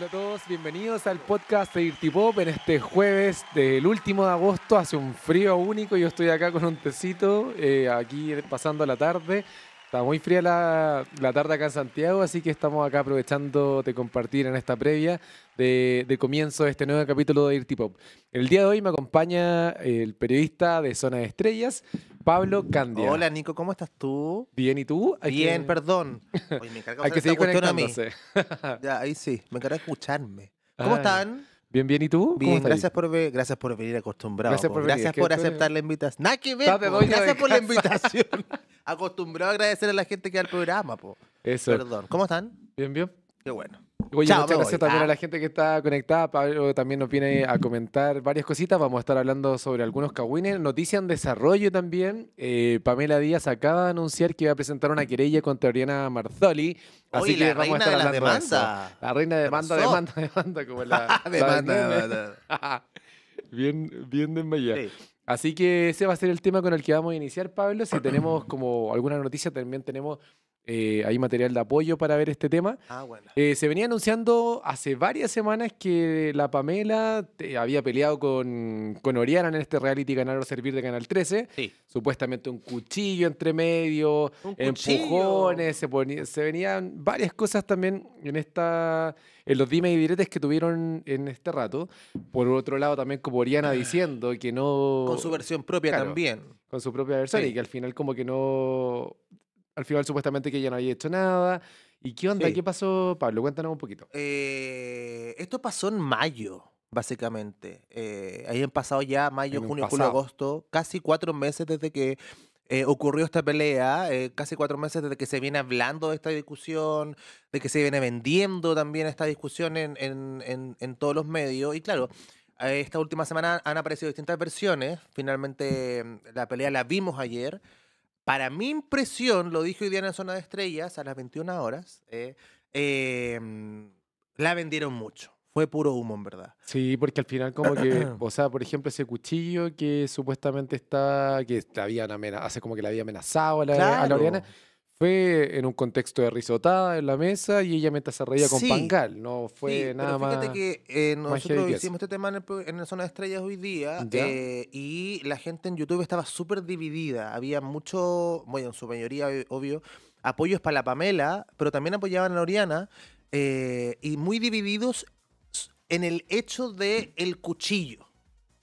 Hola a todos, bienvenidos al podcast de Pop en este jueves del último de agosto. Hace un frío único, yo estoy acá con un tecito, eh, aquí pasando la tarde. Está muy fría la, la, tarde acá en Santiago, así que estamos acá aprovechando de compartir en esta previa de, comienzo de este nuevo capítulo de Pop. El día de hoy me acompaña el periodista de Zona de Estrellas, Pablo Candia. Hola Nico, ¿cómo estás tú? Bien, ¿y tú? Bien, perdón. me ya, ahí sí, me encargo de escucharme. Ah, ¿Cómo están? Bien, bien, ¿y tú? Bien, gracias por, gracias por venir acostumbrado. Gracias por, aceptar la invitación. gracias por la invitación. acostumbrado a agradecer a la gente que va al programa, Eso. Perdón, ¿cómo están? Bien, bien. Qué bueno. Oye, muchas gracias también a la ah. gente que está conectada. Pablo también nos viene a comentar varias cositas. Vamos a estar hablando sobre algunos cagüines. Noticias en desarrollo también. Eh, Pamela Díaz acaba de anunciar que va a presentar una querella contra Oriana Marzoli. Así que vamos a estar de, las La reina de demanda, demanda, demanda, como la. demanda, bien, bien desmayada. Así que ese va a ser el tema con el que vamos a iniciar, Pablo. Si tenemos como alguna noticia, también tenemos eh, hay material de apoyo para ver este tema. Ah, bueno. Eh, se venía anunciando hace varias semanas que la Pamela eh, había peleado con, con Oriana en este reality Ganar o Servir de Canal 13. Sí. Supuestamente un cuchillo entre medio, empujones, se, venían varias cosas también en esta en los dimes y diretes que tuvieron en este rato. Por otro lado, también como Oriana ah. diciendo que no... Con su versión propia también. Con su propia versión y que al final como que no al final, supuestamente que ella no había hecho nada. ¿Y qué onda? ¿Qué pasó, Pablo? Cuéntanos un poquito. Eh, esto pasó en mayo, básicamente. ahí eh, han pasado ya mayo, junio, julio, agosto, casi cuatro meses desde que eh, ocurrió esta pelea, casi cuatro meses desde que se viene hablando de esta discusión, de que se viene vendiendo también esta discusión en, todos los medios. Y claro, esta última semana han aparecido distintas versiones. Finalmente mm, la pelea la vimos ayer para mi impresión, lo dijo hoy día en la zona de estrellas a las 21 horas, eh, em, la vendieron mucho. Fue puro humo, en verdad. Sí, porque al final como que, o sea, por ejemplo, ese cuchillo que supuestamente está, que la habían amenazado, hace como que la había amenazado a la, a Oriana, fue en un contexto de risotada en la mesa y ella mientras se reía con Pangal. No fue nada pero fíjate más. que eh, nosotros hicimos este tema en, el, en, la zona de estrellas hoy día eh, y la gente en YouTube estaba súper dividida. Había mucho, bueno, en su mayoría, eh, obvio, apoyos para la Pamela, pero también apoyaban a Oriana y muy divididos en el hecho de el cuchillo.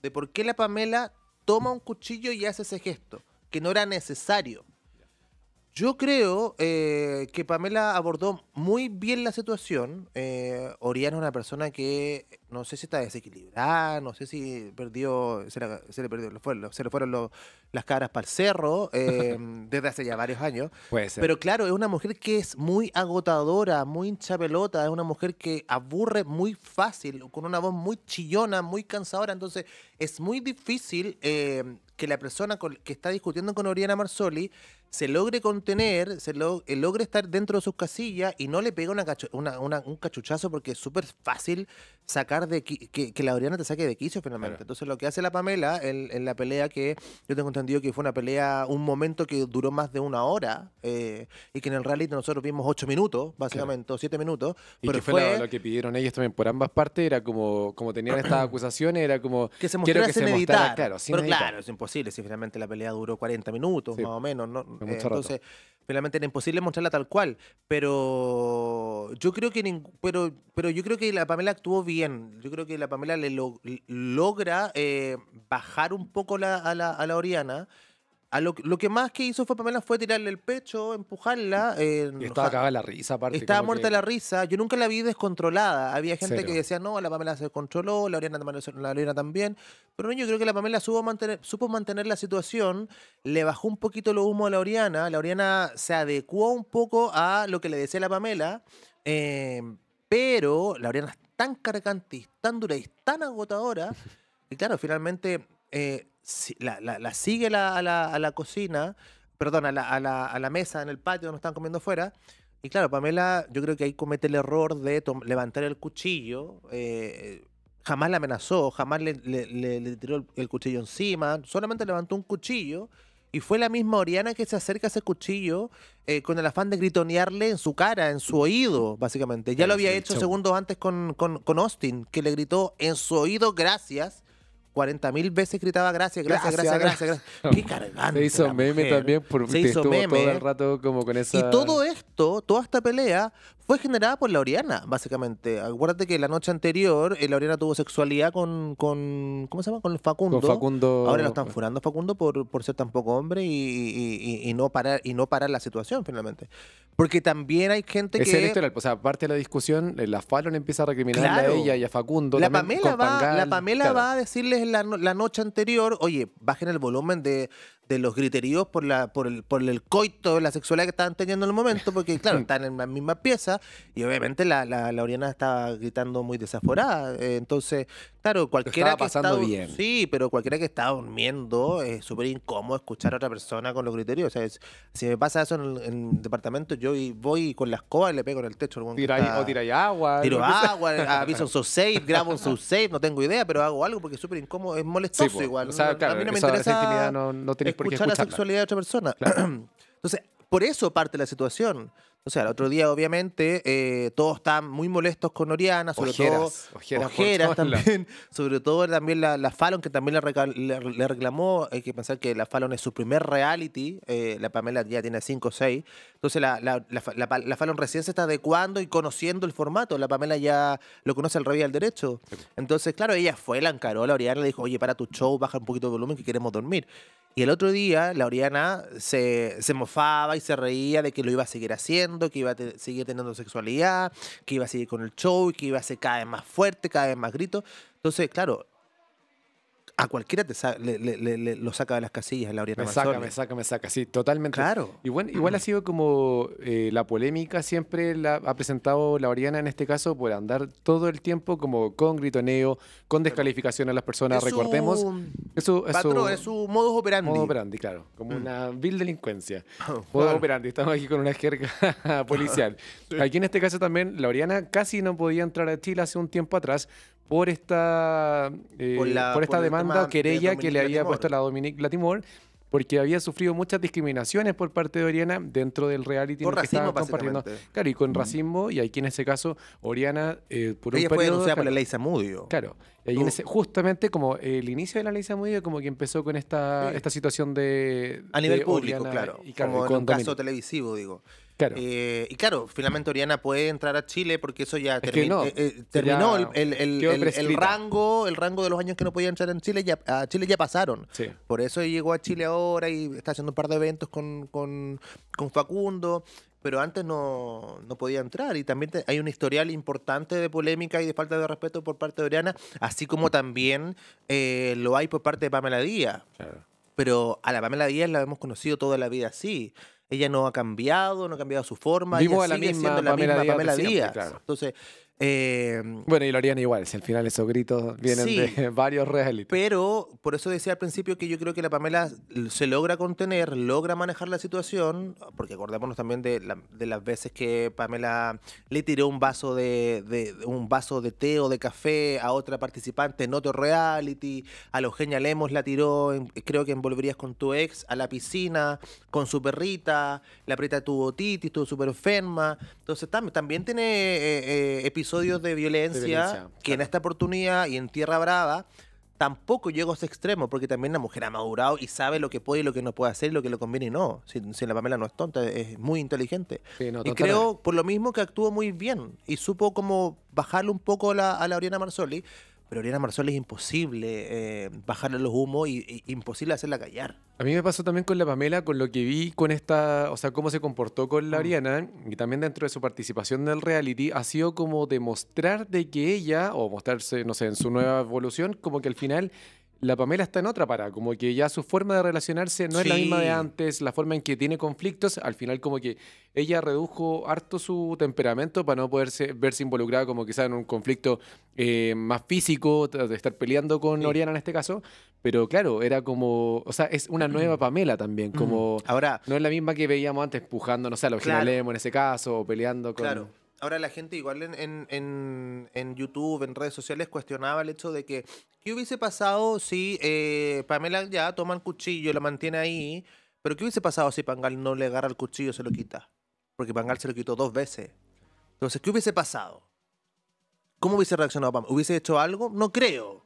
De por qué la Pamela toma un cuchillo y hace ese gesto, que no era necesario. Yo creo eh, que Pamela abordó muy bien la situación. Eh, Oriana es una persona que no sé si está desequilibrada, no sé si perdió, se, le, perdió, se le fueron las caras para el cerro eh, desde hace ya varios años. Puede ser. Pero claro, es una mujer que es muy agotadora, muy hinchapelota. es una mujer que aburre muy fácil, con una voz muy chillona, muy cansadora. Entonces es muy difícil que la persona que está discutiendo con Oriana Marsoli se logre contener, se eh, logre estar dentro de sus casillas y no le pega una, un cachuchazo porque es súper fácil sacar de que, que, la Oriana te saque de quicio finalmente. Entonces lo que hace la Pamela en, la pelea que yo tengo entendido que fue una pelea, un momento que duró más de una hora eh, y que en el rally nosotros vimos ocho minutos, básicamente, o siete minutos. Y pero fue, Lo, que pidieron ellos también por ambas partes, era como, como tenían estas acusaciones, era como... Que se que sin se editar. claro, pero claro, es imposible si finalmente la pelea duró 40 minutos, más o menos, no, entonces, realmente era imposible mostrarla tal cual. Pero yo creo que pero, pero yo creo que la Pamela actuó bien. Yo creo que la Pamela le logra eh, bajar un poco a, la, a la Oriana lo, que más que hizo fue Pamela fue tirarle el pecho, empujarla. estaba cagada la risa, aparte. Estaba muerta la risa. Yo nunca la vi descontrolada. Había gente que decía, no, la Pamela se controló, la Oriana, la también. Pero yo creo que la Pamela supo mantener, supo mantener la situación, le bajó un poquito lo humo a la Oriana. La Oriana se adecuó un poco a lo que le decía la Pamela. Em, pero la Oriana es tan cargante, tan dura y tan agotadora. Y claro, finalmente. Eh, la, sigue a, la, cocina, perdón, a la, mesa en el patio, donde están comiendo fuera. Y claro, Pamela, yo creo que ahí comete el error de levantar el cuchillo. Eh, jamás la amenazó, jamás le, tiró el, cuchillo encima, solamente levantó un cuchillo. Y fue la misma Oriana que se acerca a ese cuchillo eh, con el afán de gritonearle en su cara, en su oído, básicamente. Ya lo eh, había hecho segundos antes con, con Austin, que le gritó en su oído gracias 40.000 mil veces gritaba gracias, gracias, gracias, gracias. gracias, Qué cargante. Se hizo meme también porque se hizo estuvo todo el rato como con esa. Y todo esto, toda esta pelea, fue generada por la Oriana, básicamente. Acuérdate que la noche anterior eh, la Oriana tuvo sexualidad con, con. ¿Cómo se llama? Con Facundo. Facundo. Ahora lo están eh. furando Facundo por, por ser tan poco hombre y, no parar, y no parar la situación finalmente. Porque también hay gente que. Es o sea, aparte de la discusión, eh, la Fallon empieza a recriminar a ella y a Facundo. La Pamela, va, a decirles la, la noche anterior, oye, bajen el volumen de de los griteríos por la por el, por el coito de la sexualidad que estaban teniendo en el momento, porque claro, están en la misma pieza y obviamente la, la, la Oriana estaba gritando muy desaforada. Eh, entonces, claro, cualquiera que pasando bien. Sí, pero cualquiera que está durmiendo es súper incómodo escuchar a otra persona con los griteríos. O sea, si me pasa eso en el, departamento, yo voy con la escoba y le pego en el techo. Tira, o agua. Tiro agua, eh, ah, aviso un safe, grabo un safe, no tengo idea, pero hago algo porque es súper incómodo, es molestoso pues, igual. O sea, a mí no me interesa. la escuchar la sexualidad de otra persona. Entonces, por eso parte la situación. O sea, el otro día, obviamente, eh, todos están muy molestos con Oriana, sobre todo. Ojeras, también. Sobre todo también la, Fallon, que también le, reclamó. Hay que pensar que la Fallon es su primer reality. Eh, la Pamela ya tiene 5 o 6. Entonces, la, Fallon recién se está adecuando y conociendo el formato. La Pamela ya lo conoce al revés al derecho. Entonces, claro, ella fue, la encaró la Oriana, le dijo, oye, para tu show, baja un poquito de volumen que queremos dormir. Y el otro día la Oriana se, se, mofaba y se reía de que lo iba a seguir haciendo, que iba a seguir teniendo sexualidad, que iba a seguir con el show, que iba a ser cada vez más fuerte, cada vez más grito. Entonces, claro, a cualquiera te lo saca de las casillas la Oriana Me saca, me saca, me saca, sí, totalmente. Claro. Y bueno, igual ha sido como eh, la polémica siempre la ha presentado la Oriana en este caso por andar todo el tiempo como con gritoneo, con descalificación a las personas, recordemos. eso Es su, es es modus operandi. Modus operandi, claro. Como mm. una vil delincuencia. modo ah, modus operandi, estamos aquí con una jerga policial. Aquí en este caso también la casi no podía entrar a Chile hace un tiempo atrás eh, por esta, por, esta demanda querella que le había puesto la Dominique Latimore, porque había sufrido muchas discriminaciones por parte de Oriana dentro del reality con que compartiendo. Claro, y con mm. racismo, y aquí en ese caso, Oriana, eh, por un fue denunciada por la ley Samudio. Claro, justamente como el inicio de la ley Samudio, como que empezó con esta, esta situación de... A nivel público, claro, y, como un caso televisivo, digo. Eh, y claro, finalmente Oriana puede entrar a Chile porque eso ya, terminó el, rango el rango de los años que no podía entrar en Chile, ya, a Chile ya pasaron. Por eso llegó a Chile ahora y está haciendo un par de eventos con, con, con Facundo pero antes no, no, podía entrar. Y también hay un historial importante de polémica y de falta de respeto por parte de Oriana, así como también eh, lo hay por parte de Pamela Díaz. Pero a la Pamela Díaz la hemos conocido toda la vida así. Ella no ha cambiado, no ha cambiado su forma, ella sigue la siendo la misma Pamela Díaz. Entonces, Em, bueno, y lo harían igual, si al final esos gritos vienen de varios reality. Pero por eso decía al principio que yo creo que la Pamela se logra contener, logra manejar la situación, porque acordémonos también de, las veces que Pamela le tiró un vaso de, un vaso de té o de café a otra participante en otro reality, a los Eugenia la tiró, creo que envolverías con tu ex, a la piscina, con su perrita, la perrita tuvo titis, estuvo súper enferma. Entonces también tiene episodios eh, eh, episodios de violencia, que en esta oportunidad y en Tierra Brava tampoco llego a ese extremo, porque también la mujer ha madurado y sabe lo que puede y lo que no puede hacer, y lo que le conviene y no. Si, la Pamela no es tonta, es muy inteligente. y creo, por lo mismo, que actuó muy bien y supo como bajarle un poco a la Oriana Marzoli, pero Ariana Marsol es imposible eh, bajarle los humos y, imposible hacerla callar. A mí me pasó también con la Pamela, con lo que vi con esta, o sea, cómo se comportó con la Oriana, mm. y también dentro de su participación en el reality, ha sido como demostrar de que ella, o mostrarse, no sé, en su nueva evolución, como que al final la Pamela está en otra para, como que ya su forma de relacionarse no es la misma de antes, la forma en que tiene conflictos, al final como que ella redujo harto su temperamento para no poderse verse involucrada como quizá en un conflicto eh, más físico, de estar peleando con Oriana en este caso, pero claro, era como, o sea, es una nueva mm. Pamela también, como ahora no es la misma que veíamos antes empujando, no sé, a los claro. en ese caso, o peleando con... Claro. Ahora la gente igual en, YouTube, en redes sociales, cuestionaba el hecho de que, ¿qué hubiese pasado si eh, Pamela ya toma el cuchillo, lo mantiene ahí? Pero ¿qué hubiese pasado si Pangal no le agarra el cuchillo, se lo quita? Porque Pangal se lo quitó dos veces. Entonces, ¿qué hubiese pasado? ¿Cómo hubiese reaccionado Pamela? ¿Hubiese hecho algo? No creo.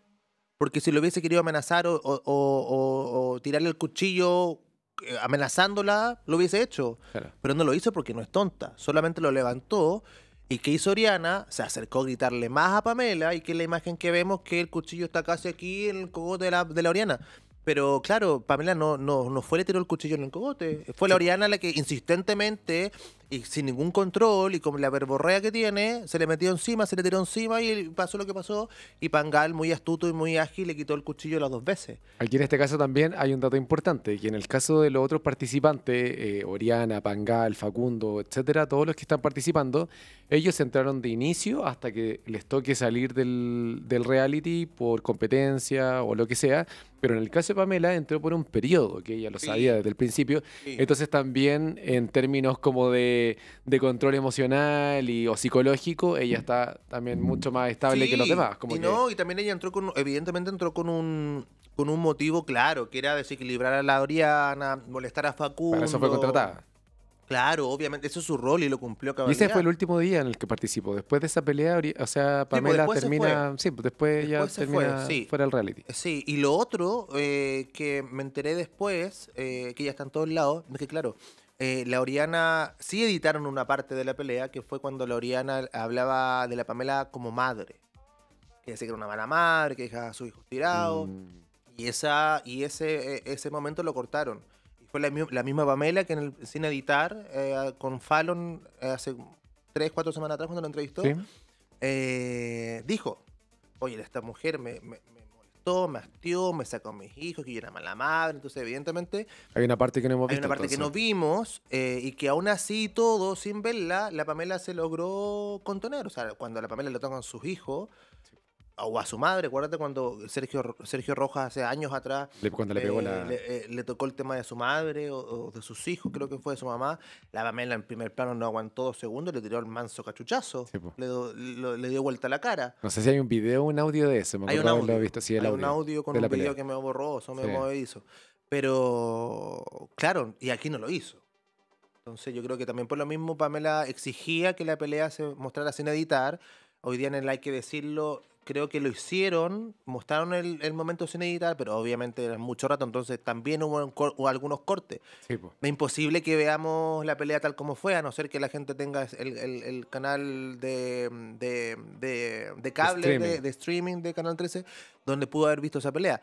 Porque si lo hubiese querido amenazar o, tirarle el cuchillo eh, amenazándola, lo hubiese hecho. Pero no lo hizo porque no es tonta. Solamente lo levantó y que Oriana, se acercó a gritarle más a Pamela y que la imagen que vemos que el cuchillo está casi aquí en el cogote de la, de Oriana. Pero claro, Pamela no, no, no fue le tiró el cuchillo en el cogote. Fue la Oriana la que insistentemente y sin ningún control y con la verborrea que tiene, se le metió encima, se le tiró encima y pasó lo que pasó. Y Pangal, muy astuto y muy ágil, le quitó el cuchillo las dos veces. Aquí en este caso también hay un dato importante, que en el caso de los otros participantes, eh, Oriana, Pangal, Facundo, etcétera, todos los que están participando, ellos entraron de inicio hasta que les toque salir del, reality por competencia o lo que sea. Pero en el caso de Pamela entró por un periodo, que ella lo sabía desde el principio. Entonces también en términos como de de, control emocional y, o psicológico, ella está también mucho más estable que los demás. Como y no, y también ella entró con, evidentemente entró con un con un motivo claro, que era desequilibrar a la Oriana, molestar a Facundo. eso fue contratada. Claro, obviamente, eso es su rol y lo cumplió caballero. Y ese fue el último día en el que participó. Después de esa pelea, o sea, pues, Pamela termina. sí, después, ya termina fue, sí. Pues, fuera el reality. Sí, y lo otro eh, que me enteré después, eh, que ya está en todos lados, es que, claro, eh, la Oriana sí editaron una parte de la pelea, que fue cuando la Oriana hablaba de la Pamela como madre. Que decía que era una mala madre, que dejaba a sus hijos tirados. Mm. Y, esa, y ese, e, ese momento lo cortaron. Y fue la, misma Pamela que en el, sin editar, eh, con Fallon, eh, hace tres, cuatro semanas atrás, cuando lo entrevistó, dijo, oye, esta mujer me me hastió, me sacó mis hijos, que yo era mala madre. Entonces, evidentemente. Hay una parte que no hemos visto. Hay una parte que no vimos eh, y que aún así todo, sin verla, la Pamela se logró contener. O sea, cuando la Pamela lo tocan sus hijos o a su madre, acuérdate cuando Sergio, Sergio Rojas hace años atrás eh, eh, le, tocó el tema de su madre o, de sus hijos, creo que fue de su mamá. La Pamela en primer plano no aguantó segundo, le tiró el manso cachuchazo, le, dio vuelta a la cara. No sé si hay un video o un audio de eso, me hay un audio, visto. así un audio con un video que me borró, eso me hizo. Pero, claro, y aquí no lo hizo. Entonces yo creo que también por lo mismo Pamela exigía que la pelea se mostrara sin editar. Hoy día en el hay que decirlo, creo que lo hicieron, mostraron el, momento sin editar, pero obviamente era mucho rato, entonces también hubo, algunos cortes. Sí, es imposible que veamos la pelea tal como fue, a no ser que la gente tenga el, el, canal de, de, de, cable, De, streaming de Canal 13, donde pudo haber visto esa pelea.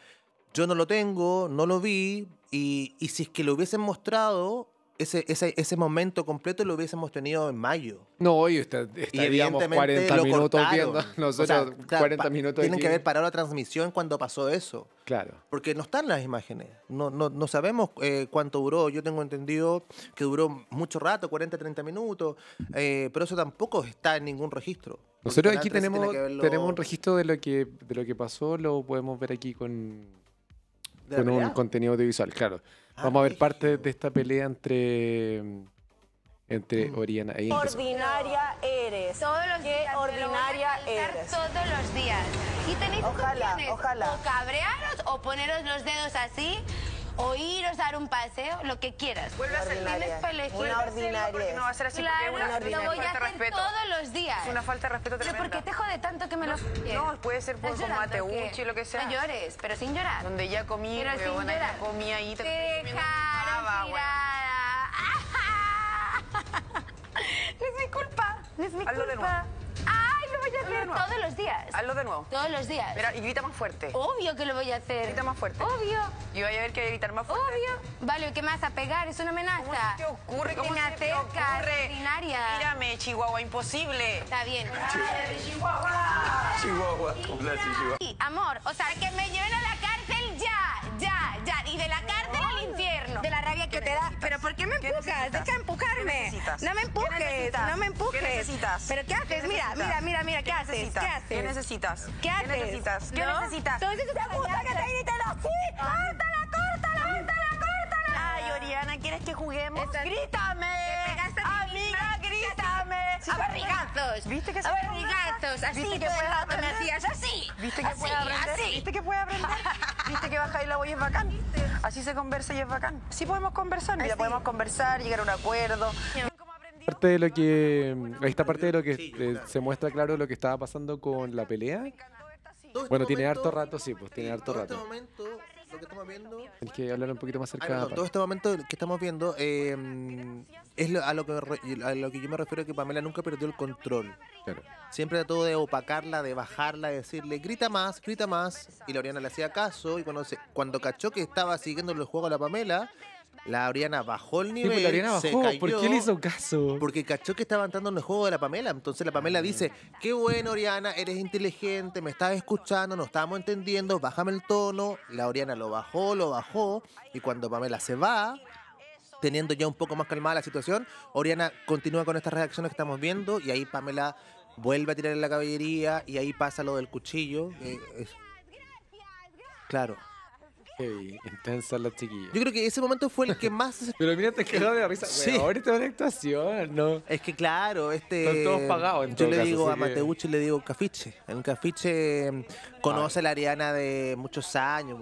Yo no lo tengo, no lo vi, y, y si es que lo hubiesen mostrado, ese, ese, ese momento completo lo hubiésemos tenido en mayo. No, hoy estaríamos 40 minutos viendo. Nosotros 40 minutos. Tienen que haber parado la transmisión cuando pasó eso. Claro. Porque no están las imágenes. No, no, no sabemos eh, cuánto duró. Yo tengo entendido que duró mucho rato, 40, 30 minutos. Eh, pero eso tampoco está en ningún registro. Nosotros aquí tenemos, tenemos un registro de lo, que, de lo que pasó. Lo podemos ver aquí con, con un contenido audiovisual, claro. Ah, Vamos a ver parte de esta pelea entre entre mm. Oriana e Ingrid. Ordinaria eres. Todos los Qué días. ordinaria lo eres. Todos los días. Y tenéis ojalá, ojalá. O cabrearos o poneros los dedos así o iros dar un paseo, lo que quieras. Vuelve a ser tienes para elegir. Una ordinaria. Porque no va a ser así claro, porque una, ordinaria. Lo voy a hacer respeto. todos los días. Es una falta de respeto tremenda. Pero ¿por qué te jode tanto que me no, lo No, puede ser por no o lo que sea. No llores, pero sin llorar. Donde ya comí, pero sin llorar. Ya comí ahí. Te dejaron tirada. es mi culpa. Es mi Hazlo De nuevo. Ay, lo voy a hacer todos los días. Hazlo de nuevo. Todos los días. Mira, y grita más fuerte. Obvio que lo voy a hacer. Grita más fuerte. Obvio. Y voy a ver que gritar más fuerte. Obvio. Vale, ¿qué más? A pegar, es una amenaza. qué ocurre? ¿Cómo se Mírame, Chihuahua, imposible. Está bien. Chihuahua. Chihuahua. Chihuahua. amor, o sea, que me lleven a la cárcel ya, ya. Pero ¿por qué me empujas? Deja empujarme. no me empujes, no me empujes. ¿Pero qué haces? Mira, mira, mira, mira, ¿qué, haces? ¿Qué haces? ¿Qué necesitas? ¿Qué haces? ¿Qué necesitas? ¿Qué necesitas? Ay, Oriana, ¿quieres que juguemos? ¡Grítame! ¡Rescátame! Sí, ¡Abarrigazos! ¿Viste que se ¡Abarrigazos! Así ¿Viste que puedes me hacías así. ¿Viste que así, puede aprender? Así. ¿Viste que puede aprender? ¿Viste que baja y la voy a es bacán? Así se conversa y es bacán. Sí podemos conversar, mira, podemos conversar, llegar a un acuerdo. Parte de lo que, esta parte de lo que eh, se muestra claro lo que estaba pasando con la pelea. Este bueno, tiene harto rato, sí, pues tiene harto este rato que estamos viendo. El que hablar un poquito más cerca. Ah, todo este momento que estamos viendo eh, es a, lo que, a lo que yo me refiero que Pamela nunca perdió el control. Siempre todo de opacarla, de bajarla, de decirle, grita más, grita más. Y Loriana le hacía caso. Y cuando, cuando cachó que estaba siguiendo el juego a la Pamela, la Oriana bajó el pues, nivel. ¿Por qué le hizo caso? Porque cachó que estaba entrando en el juego de la Pamela. Entonces la Pamela dice: Qué bueno, Oriana, eres inteligente, me estás escuchando, nos estamos entendiendo, bájame el tono. La Oriana lo bajó, lo bajó. Y cuando Pamela se va, teniendo ya un poco más calmada la situación, Oriana continúa con estas reacciones que estamos viendo. Y ahí Pamela vuelve a tirar en la caballería. Y ahí pasa lo del cuchillo. Claro intensa la chiquilla. Yo creo que ese momento fue el que más. Pero mira, te quedó de risa. Sí. ahorita una actuación, ¿no? Es que claro, este. Son todos pagados. yo le digo a que... Mateucci, le digo Cafiche. En Cafiche mm, conoce a la Ariana de muchos años.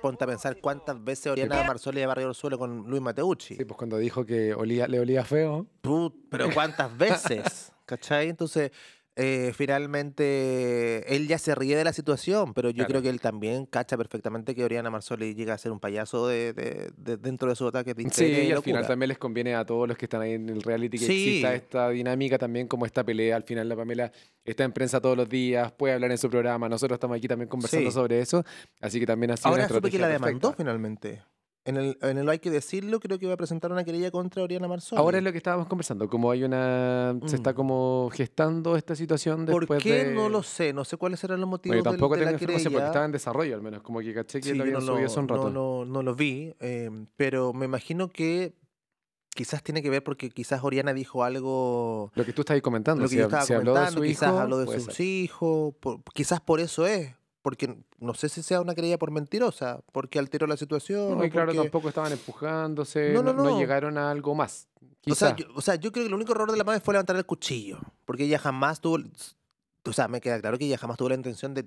ponte a pensar cuántas veces Oriana pues. Marzoli de Barrio el Suelo con Luis Mateucci. Sí, pues cuando dijo que le olía feo. Tú, pero cuántas veces. ¿Cachai? Entonces. Eh, finalmente él ya se ríe de la situación, pero yo creo que él también cacha perfectamente que Oriana Marzoli llega a ser un payaso de, dentro de su ataque de Sí, y, al final también les conviene a todos los que están ahí en el reality que exista esta dinámica también, como esta pelea. Al final la Pamela está en prensa todos los días, puede hablar en su programa, nosotros estamos aquí también conversando sobre eso, así que también ha sido Ahora una estrategia supe que la demandó finalmente. En el, en el, Hay que decirlo, creo que va a presentar una querella contra Oriana Marzón. Ahora es lo que estábamos conversando, como hay una... Se está mm. como gestando esta situación después ¿Por qué? No lo sé, no sé cuáles serán los motivos Pero tampoco de, la querella. porque estaba en desarrollo al menos, como que caché que lo habían hace un rato. No, lo vi, em, pero me imagino que quizás tiene que ver porque quizás Oriana dijo algo... Lo que tú estabas comentando. Lo que yo estaba comentando, de su quizás habló de sus hijos, quizás por eso es porque no sé si sea una creída por mentirosa, porque alteró la situación. No, claro, tampoco estaban empujándose, no, llegaron a algo más. O sea, yo, o sea, yo creo que el único error de la madre fue levantar el cuchillo, porque ella jamás tuvo, o sea, me queda claro que ella jamás tuvo la intención de,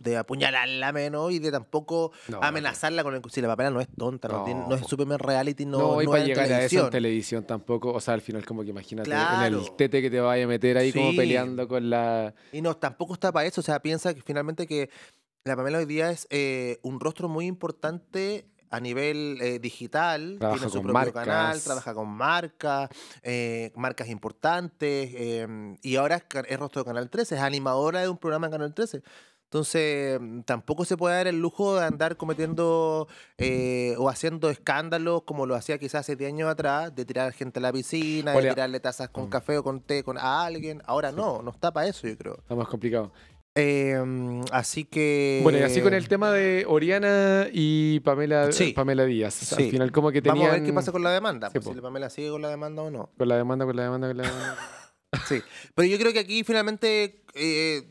de, apuñalarla menos y de tampoco amenazarla con el... Si la Pamela no es tonta, no, es Superman Reality, no, no y para llegar a eso en televisión tampoco, o sea, al final como que imagínate en el tete que te vaya a meter ahí como peleando con la... Y no, tampoco está para eso, o sea, piensa que finalmente que la Pamela hoy día es eh, un rostro muy importante a nivel eh, digital, tiene su propio canal, trabaja con marcas, eh, marcas importantes, em, y ahora es, rostro de Canal 13, es animadora de un programa en Canal 13. Entonces, mm, tampoco se puede dar el lujo de andar cometiendo eh, o haciendo escándalos como lo hacía quizás hace 10 años atrás, de tirar gente a la piscina, de tirarle tazas con mm. café o con té con, a alguien. Ahora no, no está para eso, yo creo. Está más complicado. Eh, así que. Bueno, y así con el tema de Oriana y Pamela, Pamela Díaz. Sí. Al final, cómo que Vamos a ver qué pasa con la demanda. Pues, si Pamela sigue con la demanda o no. Con la demanda, con la demanda, con la demanda. sí. Pero yo creo que aquí finalmente. Eh,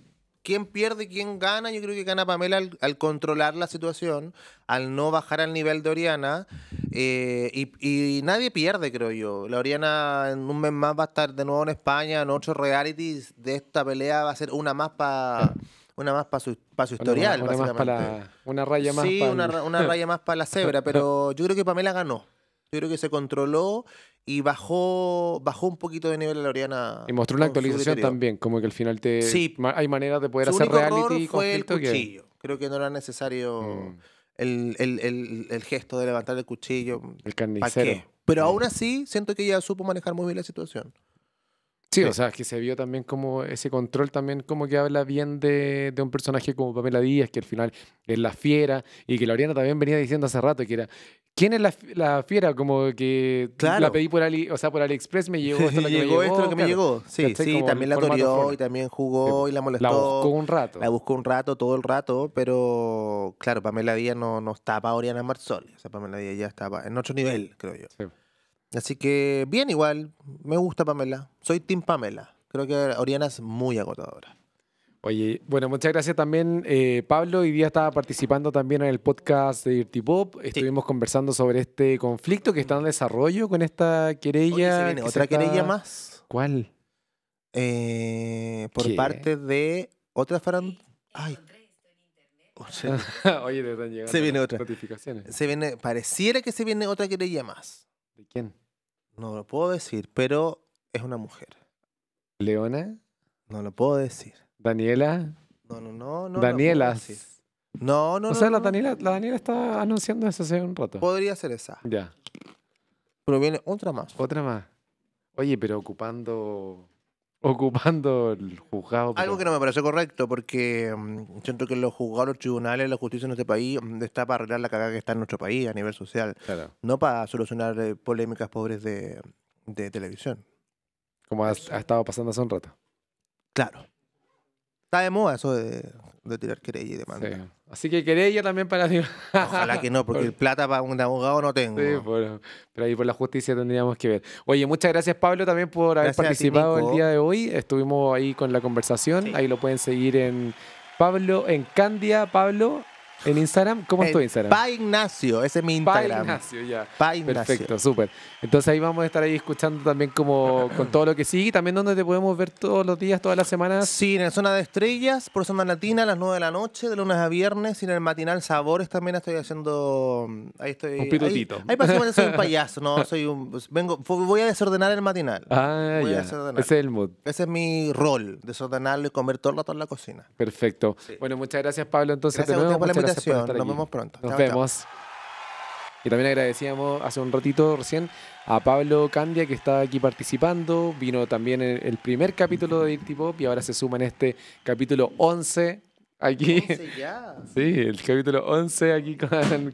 quién pierde y quién gana, yo creo que gana Pamela al, controlar la situación, al no bajar al nivel de Oriana. Eh, y, nadie pierde, creo yo. La Oriana en un mes más va a estar de nuevo en España, en otro realities. de esta pelea va a ser una más para... Una más para su, historial, una, básicamente. una raya más Sí, una raya más para la cebra, pero yo creo que Pamela ganó. Yo creo que se controló y bajó, bajó un poquito de nivel a la Oriana. Y mostró una actualización también, como que al final te hay maneras de poder hacer reality fue el cuchillo. Creo que no era necesario mm. el, el, el, el, gesto de levantar el cuchillo. El carnicero. Pero mm. aún así, siento que ella supo manejar muy bien la situación. Sí, o sea, que se vio también como ese control también como que habla bien de, un personaje como Pamela Díaz, que al final es la fiera, y que Oriana también venía diciendo hace rato que era, ¿quién es la, la fiera? Como que la pedí por, o sea, por AliExpress, me llegó esto que me llegó. me llegó. Sí, sí, también la toreó y también jugó y la molestó. La buscó un rato. La buscó un rato, todo el rato, pero claro, Pamela Díaz no, no está para Oriana Marzoli, o sea, Pamela Díaz ya estaba en otro nivel, creo yo. Sí. Así que bien igual, me gusta Pamela. Soy Team Pamela. Creo que Oriana es muy agotadora. Oye, bueno, muchas gracias también, eh, Pablo. Hoy día estaba participando también en el podcast de Dirty Pop. Estuvimos conversando sobre este conflicto que está en desarrollo con esta querella. ¿Otra querella más? ¿Cuál? Eh, por parte de otra fran... Oye, Oye están llegando se viene otra. notificaciones. Se viene, pareciera que se viene otra querella más quién? No lo puedo decir, pero es una mujer. ¿Leona? No lo puedo decir. ¿Daniela? No, no, no. no Daniela. No, no, no. O sea, la, Daniela, la Daniela está anunciando eso hace un rato. Podría ser esa. Ya. Pero viene otra más. Otra más. Oye, pero ocupando ocupando el juzgado. Algo que no me pareció correcto, porque mm, siento que los juzgados, los tribunales, la justicia en este país mm, está para arreglar la cagada que está en nuestro país a nivel social, no para solucionar eh, polémicas pobres de, televisión. Como ha estado pasando hace un rato. Claro. Está de moda eso de, tirar querella y demanda. Así que querella también para Ojalá que no, porque plata para un abogado no tengo. Sí, pero ahí por la justicia tendríamos que ver. Oye, muchas gracias Pablo también por haber participado el día de hoy. Estuvimos ahí con la conversación. Ahí lo pueden seguir en Pablo, en Candia, Pablo, ¿En Instagram? ¿Cómo es tu Instagram? Pa Ignacio, ese es mi Instagram. Pa Ignacio, ya. Pa Ignacio. Perfecto, súper. Entonces ahí vamos a estar ahí escuchando también como con todo lo que sigue, también donde te podemos ver todos los días, todas las semanas. Sí, en la zona de estrellas, por zona latina, a las 9 de la noche, de lunes a viernes, y en el matinal Sabores también estoy haciendo. Mm, ahí estoy. Un pitutito. Ahí, ahí básicamente soy un payaso, no, soy un. Pues, vengo, voy a desordenar el matinal. Ah, ya. Ese es el mood. Ese es mi rol, desordenarlo y comer todo en la cocina. Perfecto. Bueno, muchas gracias, Pablo. Entonces, te nos vemos pronto. Nos vemos. Y también agradecíamos hace un ratito recién a Pablo Candia que está aquí participando. Vino también el, el primer capítulo de Dirty Pop y ahora se suma en este capítulo 11 aquí. 11 ya. Sí, el capítulo 11 aquí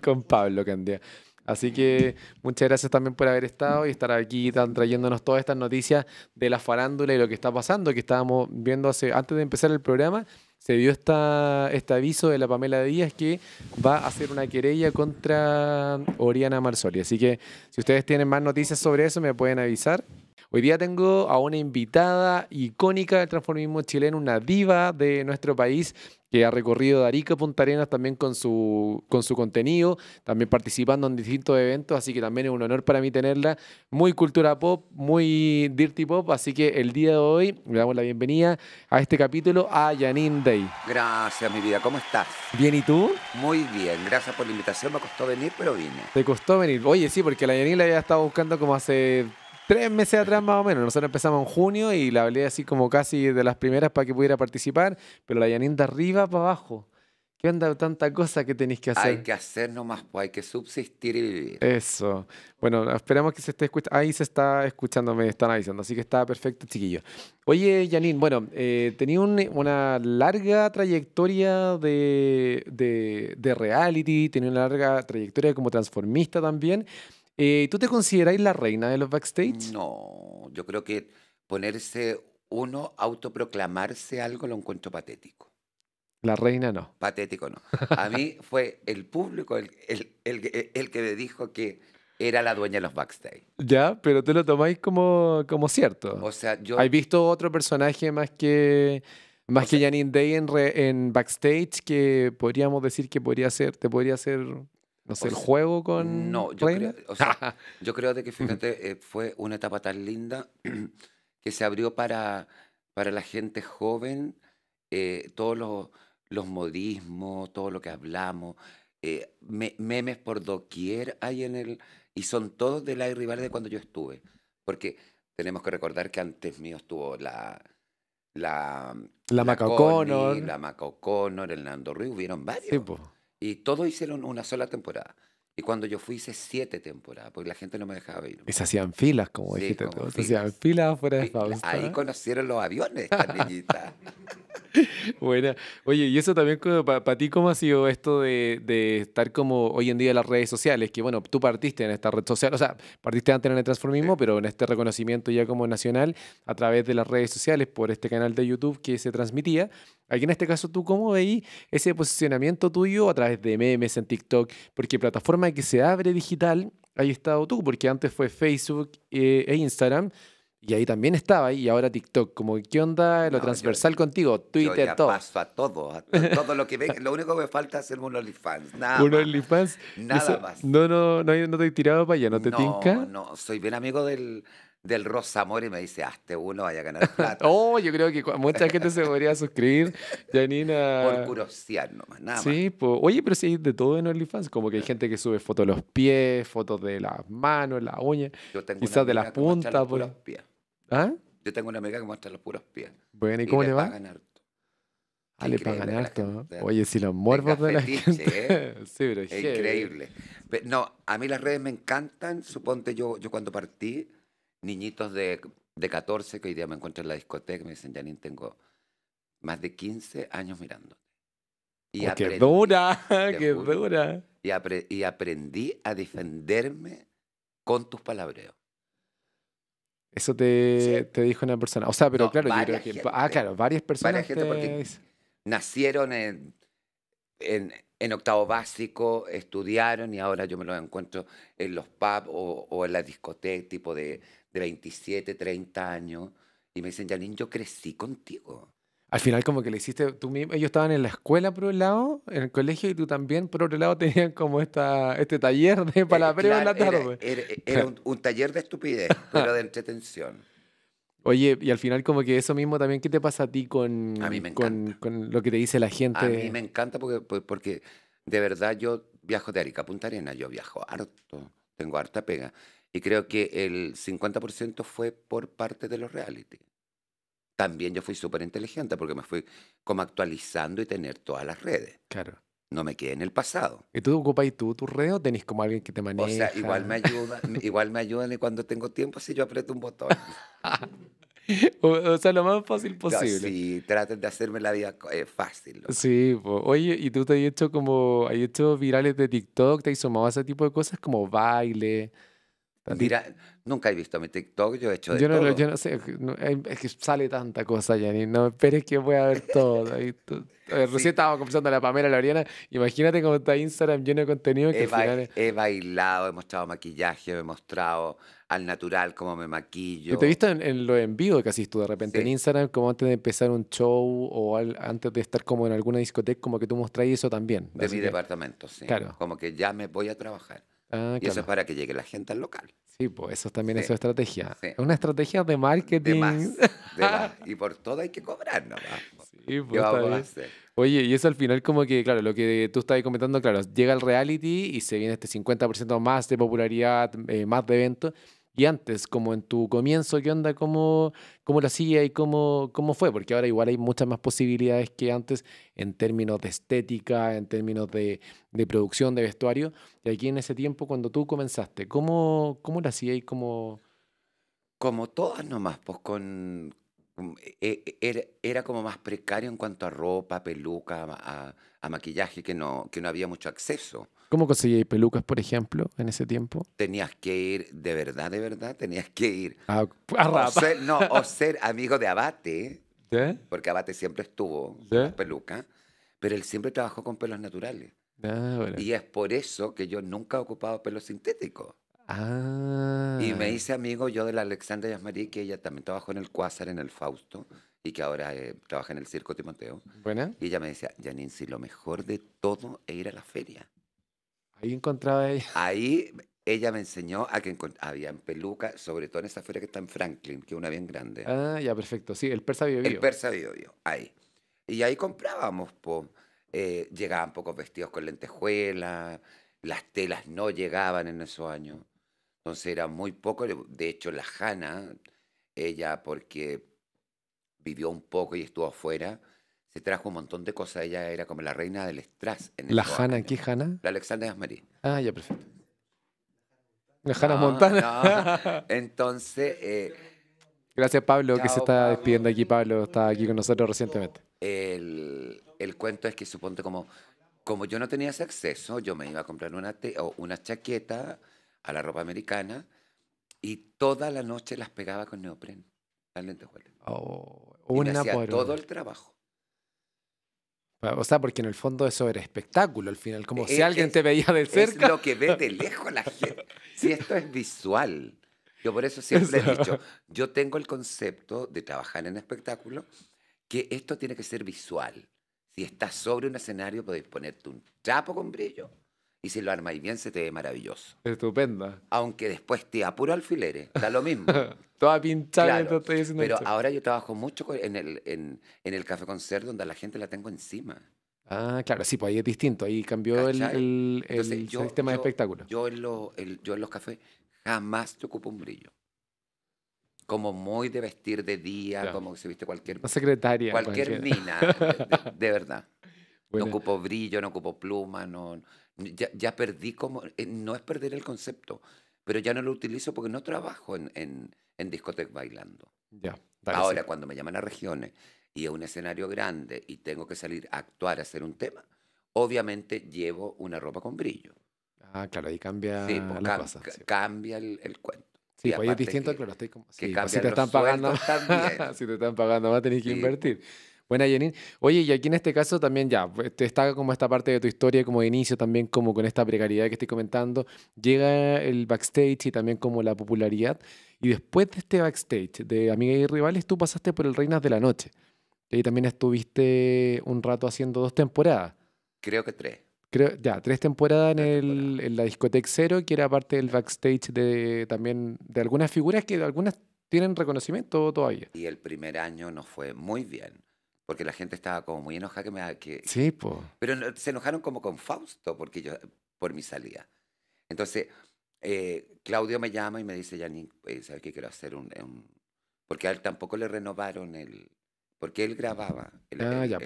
con, Pablo Candia. Así que muchas gracias también por haber estado y estar aquí tan, trayéndonos todas estas noticias de la farándula y lo que está pasando, que estábamos viendo hace, antes de empezar el programa se dio esta, este aviso de la Pamela Díaz que va a hacer una querella contra Oriana Marsoli. Así que si ustedes tienen más noticias sobre eso, me pueden avisar. Hoy día tengo a una invitada icónica del transformismo chileno, una diva de nuestro país, que ha recorrido Darica Punta Arenas también con su, con su contenido, también participando en distintos eventos, así que también es un honor para mí tenerla. Muy cultura pop, muy dirty pop, así que el día de hoy le damos la bienvenida a este capítulo a Janine Day. Gracias, mi vida, ¿cómo estás? Bien, ¿y tú? Muy bien, gracias por la invitación, me costó venir, pero vine. ¿Te costó venir? Oye, sí, porque la Janine la había estado buscando como hace tres meses atrás más o menos. Nosotros empezamos en junio y la hablé así como casi de las primeras para que pudiera participar, pero la Yanin de arriba para abajo. ¿Qué onda tanta cosa que tenéis que hacer? Hay que hacer nomás, pues hay que subsistir y vivir. Eso. Bueno, esperamos que se esté escuchando. Ahí se está escuchando, me están avisando, así que está perfecto, chiquillo. Oye, Yanin, bueno, eh, tenía una larga trayectoria de, de, de reality, tenía una larga trayectoria como transformista también. Eh, ¿Tú te consideras la reina de los backstage? No, yo creo que ponerse uno, autoproclamarse algo, lo encuentro patético. La reina no. Patético no. A mí fue el público el, que me dijo que era la dueña de los backstage. Ya, pero te lo tomáis como, como cierto. O sea, yo... ¿Has visto otro personaje más que... Más que Janine Day en, en backstage, que podríamos decir que podría ser, te podría ser no sé, el juego con. No, yo creo, yo creo de que fíjate, eh, fue una etapa tan linda que se abrió para, para la gente joven eh, todos los, modismos, todo lo que hablamos. Eh, memes por doquier hay en el. Y son todos de la rival de cuando yo estuve. Porque tenemos que recordar que antes mío estuvo la. La. La, la Maca La el Nando Ruiz, hubieron varios. Y todos hicieron una sola temporada. Y cuando yo fui hice siete temporadas, porque la gente no me dejaba ir. se hacían filas, como dijiste Se hacían filas afuera de Fausto. Ahí conocieron los aviones, niñita. bueno Oye, y eso también para ti, ¿cómo ha sido esto de, de, estar como hoy en día en las redes sociales? Que bueno, tú partiste en esta red social, o sea, partiste antes en el transformismo, pero en este reconocimiento ya como nacional a través de las redes sociales por este canal de YouTube que se transmitía. Aquí en este caso, ¿tú cómo veí ese posicionamiento tuyo a través de memes en TikTok? Porque plataforma que se abre digital, ahí estado tú, porque antes fue Facebook eh, e Instagram, y ahí también estaba, y ahora TikTok. Como, ¿qué onda lo transversal contigo? Twitter, ya todo. a todo, a todo lo que ve Lo único que me falta es ser un OnlyFans, nada ¿Un OnlyFans? Nada más. No, no, no, te he tirado para allá, ¿no te no, No, soy bien amigo del del Rosamor y me dice, hazte uno, vaya a ganar plata. oh, yo creo que mucha gente se podría suscribir, Janina. Por curiosidad nomás, nada sí, más. Pues, oye, pero sí hay de todo en OnlyFans, como que hay gente que sube fotos de los pies, fotos de las manos, las uñas, yo tengo quizás de las puntas. por... puros pies. ¿Ah? Yo tengo una amiga que muestra los puros pies. Bueno, ¿y, cómo le, va? Dale para ganar ah, le Oye, si los morbos de la gente... ¿eh? sí, pero es increíble. no, a mí las redes me encantan. Suponte yo, yo cuando partí niñitos de, 14 que hoy día me encuentro en la discoteca y me dicen, Janine, tengo más de 15 años mirándote. Y oh, ¡Qué dura! ¡Qué dura! Y, aprendí a defenderme con tus palabreos. Eso te, dijo una persona. O sea, pero claro, yo creo que. ah, claro, varias personas. nacieron en, octavo básico, estudiaron y ahora yo me los encuentro en los pubs o, o en la discoteca, tipo de, de 27, 30 años, y me dicen, Janine, yo crecí contigo. Al final como que le hiciste tú ellos estaban en la escuela por un lado, en el colegio, y tú también por otro lado tenían como esta, este taller de eh, palabras. en la tarde. Era, un, taller de estupidez, pero de entretención. Oye, y al final como que eso mismo también, ¿qué te pasa a ti con, mí con, con, lo que te dice la gente? A mí me encanta porque, pues, porque de verdad yo viajo de Arica a Punta Arena, yo viajo harto, tengo harta pega. Y creo que el 50% fue por parte de los reality. También yo fui súper inteligente porque me fui como actualizando y tener todas las redes. Claro. No me quedé en el pasado. ¿Y tú ocupáis tú tu red o tenés como alguien que te maneja? O sea, igual me ayudan, igual me ayudan y cuando tengo tiempo si yo aprieto un botón. O, sea, lo más fácil posible. sí, traten de hacerme la vida eh, fácil. Sí, oye, ¿y tú te has hecho como, has hecho virales de TikTok? ¿Te has sumado a ese tipo de cosas como baile? Mira, nunca he visto mi TikTok, yo he hecho de yo no, Yo no sé, es que sale tanta cosa, Janine, no esperes que voy a ver todo. Eh, recién estaba estábamos conversando a la Pamela, la Oriana, imagínate cómo está Instagram lleno de contenido. Que he, bailado, he mostrado maquillaje, he mostrado al natural cómo me maquillo. Te he visto en, lo en vivo que haces tú de repente en Instagram, como antes de empezar un show o antes de estar como en alguna discoteca, como que tú mostráis eso también. De mi departamento, sí. Como que ya me voy a trabajar. Ah, y eso es para que llegue la gente al local. Sí, pues eso también es su estrategia. Es una estrategia de marketing. Y por todo hay que cobrar, ¿no? Sí, pues, Oye, y eso al final como que, claro, lo que tú estabas comentando, claro, llega el reality y se viene este 50% más de popularidad, eh, más de eventos y antes, como en tu comienzo, ¿qué onda? ¿Cómo, cómo lo hacía y cómo, cómo fue? Porque ahora igual hay muchas más posibilidades que antes en términos de estética, en términos de, producción, de vestuario. Y aquí en ese tiempo, cuando tú comenzaste, ¿cómo, cómo lo hacía y cómo...? Como todas nomás, pues con, e, e, era, era, como más precario en cuanto a ropa, peluca, a, maquillaje, que no, que no había mucho acceso. ¿Cómo conseguí pelucas, por ejemplo, en ese tiempo? Tenías que ir, de verdad, de verdad, tenías que ir. Ah, a, a no, o ser amigo de Abate, porque Abate siempre estuvo con peluca, pero él siempre trabajó con pelos naturales. Ah, y es por eso que yo nunca he ocupado pelos sintéticos. Y me ah. hice amigo yo de la Alexandra Yasmarí, que ella también trabajó en el Cuásar, en el Fausto, y que ahora eh, trabaja en el Circo Timoteo. Y ella me decía, Janine, si lo mejor de todo es ir a la feria. Ahí encontraba ella. Ahí ella me enseñó a que había en peluca, sobre todo en esa feria que está en Franklin, que es una bien grande. Ah, ya, perfecto. Sí, el persa El persa ahí. Y ahí comprábamos, po. Eh, llegaban pocos vestidos con lentejuela las telas no llegaban en esos años. Entonces era muy poco. De hecho, la Hanna, ella porque vivió un poco y estuvo afuera, se trajo un montón de cosas. Ella era como la reina del strass. En ¿La Hanna? ¿Qué Jana? La Alexandra Asmarí. Ah, ya, perfecto. La Jana Montana. Entonces... Eh, Gracias, Pablo, que se está despidiendo aquí. Pablo está aquí con nosotros recientemente. El, cuento es que suponte como, como yo no tenía ese acceso, yo me iba a comprar una, una chaqueta a la ropa americana y toda la noche las pegaba con neopreno, las oh, una hacía todo el trabajo. O sea, porque en el fondo eso era espectáculo al final, como si alguien te veía de cerca. Es lo que ve de lejos la gente. Si esto es visual. Yo por eso siempre he dicho, yo tengo el concepto de trabajar en espectáculo, que esto tiene que ser visual. Si estás sobre un escenario, podéis ponerte un trapo con brillo y si lo armas bien, se te ve maravilloso. Estupenda. Aunque después te apuro alfileres, da lo mismo. Toda pinchada Pero ahora yo trabajo mucho en el, en, con el café donde a la gente la tengo encima. Ah, claro, sí, pues ahí es distinto, ahí cambió el, el, sistema de espectáculo. Yo en, yo en los cafés jamás te ocupo un brillo. Como muy de vestir de día, como se viste cualquier... secretaria. Cualquier, mina, de, verdad. No ocupo brillo, no ocupo pluma, no ya, ya perdí como, eh, no es perder el concepto, pero ya no lo utilizo porque no trabajo en, en, discotec bailando. Ya, Ahora, cuando me llaman a regiones y es un escenario grande y tengo que salir a actuar, a hacer un tema, obviamente llevo una ropa con brillo. Ah, claro, ahí cambia pues, cambia el, cuento. Sí, pues es distinto, que, claro, estoy como... Pues, si te están pagando, si te están pagando a tener que pues. invertir. Buena, Janine. Oye, y aquí en este caso también ya, pues, está como esta parte de tu historia, como de inicio, también como con esta precariedad que estoy comentando, llega el backstage y también como la popularidad. Y después de este backstage de Amigas y Rivales, tú pasaste por el Reinas de la Noche. Y ahí también estuviste un rato haciendo dos temporadas. Creo que tres. Creo, ya, tres temporadas en, el, la discoteca Cero, que era parte del backstage de también de algunas figuras que algunas tienen reconocimiento todavía. Y el primer año nos fue muy bien porque la gente estaba como muy enojada que me... Que, sí, pues Pero se enojaron como con Fausto porque yo, por mi salida. Entonces, eh, Claudio me llama y me dice, ni eh, ¿sabes qué quiero hacer? Un, Porque a él tampoco le renovaron el... Porque él grababa el, ah, ya,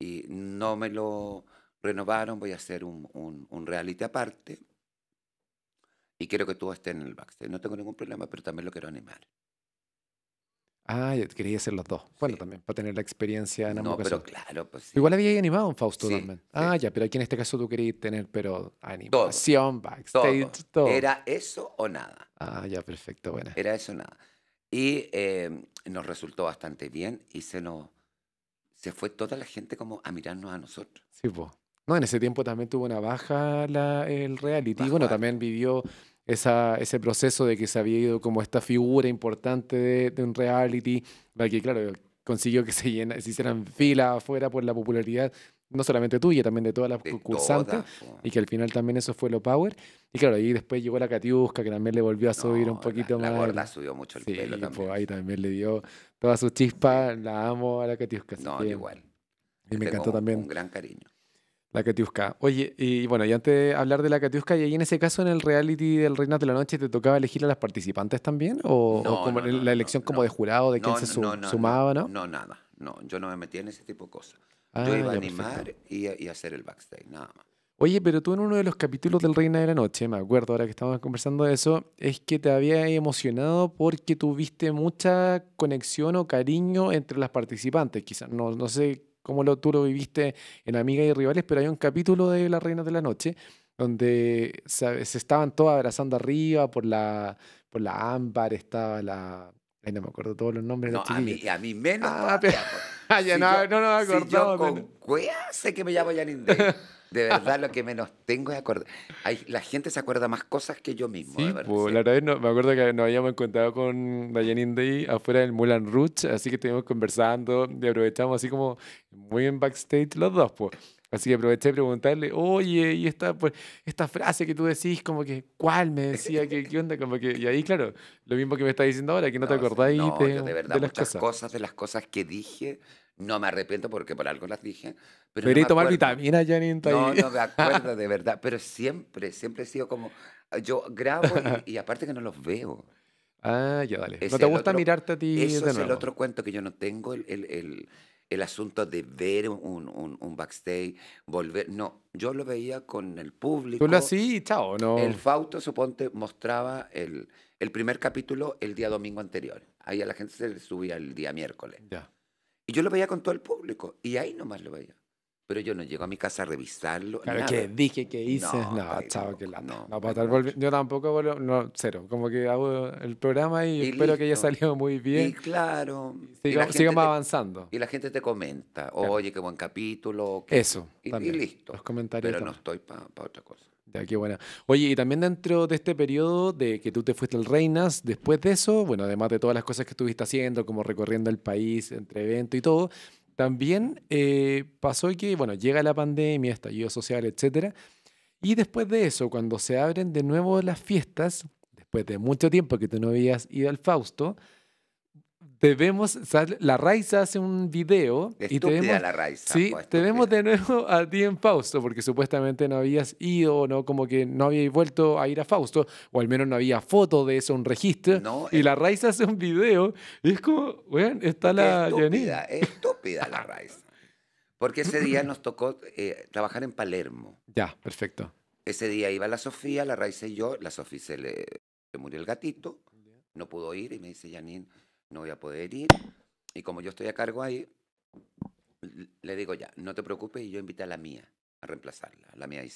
Y no me lo renovaron, voy a hacer un, un, un reality aparte. Y quiero que tú estés en el backstage. No tengo ningún problema, pero también lo quiero animar. Ah, quería hacer los dos. Bueno, también, para tener la experiencia en ambos No, pero claro, pues Igual había animado un Fausto sí, Ah, ya, pero aquí en este caso tú querías tener, pero animación, todo, backstage, todo. Era eso o nada. Ah, ya, perfecto, bueno. Era eso o nada. Y eh, nos resultó bastante bien y se nos... Se fue toda la gente como a mirarnos a nosotros. Sí, pues. No, en ese tiempo también tuvo una baja la, el reality. bueno, también vivió ese proceso de que se había ido como esta figura importante de, un reality, que, claro, consiguió que se, llena, hicieran filas afuera por la popularidad, no solamente tuya, también de todas las cursantes concursantes, y que al final también eso fue lo power. Y claro, ahí después llegó la Catiusca, que también le volvió a subir un poquito más. La subió mucho el pelo pues, también. ahí también le dio toda su chispa, la amo a la Catiusca. No, igual. Y me encantó también. Un gran cariño. La Katiuska. Oye, y bueno, y antes de hablar de la Katiuska, ¿y ahí en ese caso en el reality del Reina de la Noche te tocaba elegir a las participantes también? ¿O, como la elección como de jurado, de quién se sumaba, no? No, nada. No, yo no me metía en ese tipo de cosas. Ah, yo iba a animar y, hacer el backstage, nada más. Oye, pero tú en uno de los capítulos del Reina de la Noche, me acuerdo ahora que estábamos conversando de eso, es que te había emocionado porque tuviste mucha conexión o cariño entre las participantes, quizás. No, no sé como lo, tú viviste en Amiga y Rivales, pero hay un capítulo de La Reina de la Noche donde se, estaban todas abrazando arriba por la, por la ámbar, estaba la... Ay, no me acuerdo todos los nombres. a, mí, menos. Ah, ah no, no, me Si yo con sé que me llamo Janine De verdad, lo que menos tengo es acordar. Hay, la gente se acuerda más cosas que yo mismo. Sí, pues, la otra vez no, me acuerdo que nos habíamos encontrado con Diane Day afuera del Mulan Rouge, así que estuvimos conversando y aprovechamos así como muy en backstage los dos, pues. Así que aproveché de preguntarle, oye, y esta, pues, esta frase que tú decís, como que, ¿cuál me decía? ¿Qué, onda? Como que, y ahí, claro, lo mismo que me está diciendo ahora, que no, te acordáis de, verdad, las muchas cosas. de las cosas que dije, no me arrepiento porque por algo las dije. Pero, pero no tomar vitamina, Janine. No, no me acuerdo, de verdad. Pero siempre, siempre he sido como... Ah, yo grabo y, aparte que no los veo. Ah, ya, dale. ¿No te gusta mirarte a ti Eso de nuevo? es el otro cuento que yo no tengo, el, el, el, asunto de ver un, un, un, backstage, volver... No, yo lo veía con el público. ¿Tú lo así chao, no? El Fausto, suponte, mostraba el, el primer capítulo el día domingo anterior. Ahí a la gente se le subía el día miércoles. Ya. Y yo lo veía con todo el público. Y ahí nomás lo veía. Pero yo no llego a mi casa a revisarlo. Claro, nada. que dije que hice. No, no que la. No, no Yo tampoco vuelvo. No, cero. Como que hago el programa y, espero que haya salido muy bien. Y claro. sigamos, avanzando. Y la gente te comenta. Oye, qué buen capítulo. Eso. Y, listo. Los comentarios. Pero no estoy para otra cosa qué Oye, y también dentro de este periodo de que tú te fuiste al Reinas, después de eso, bueno, además de todas las cosas que estuviste haciendo, como recorriendo el país, entre eventos y todo, también eh, pasó que, bueno, llega la pandemia, estallido social, etcétera. Y después de eso, cuando se abren de nuevo las fiestas, después de mucho tiempo que tú no habías ido al Fausto, te vemos, la Raiza hace un video estúpida y la Raiza, sí, pues, te vemos de nuevo a ti en Fausto, porque supuestamente no habías ido, no como que no habías vuelto a ir a Fausto, o al menos no había foto de eso, un registro, y la eh. Raiza hace un video, y es como, bueno, está la Estúpida, estúpida la Raiza. Porque ese día nos tocó eh, trabajar en Palermo. Ya, perfecto. Ese día iba la Sofía, la Raiza y yo, la Sofía se le, murió el gatito, no pudo ir, y me dice, Janine no voy a poder ir. Y como yo estoy a cargo ahí, le digo ya, no te preocupes y yo invito a la mía a reemplazarla, la mía y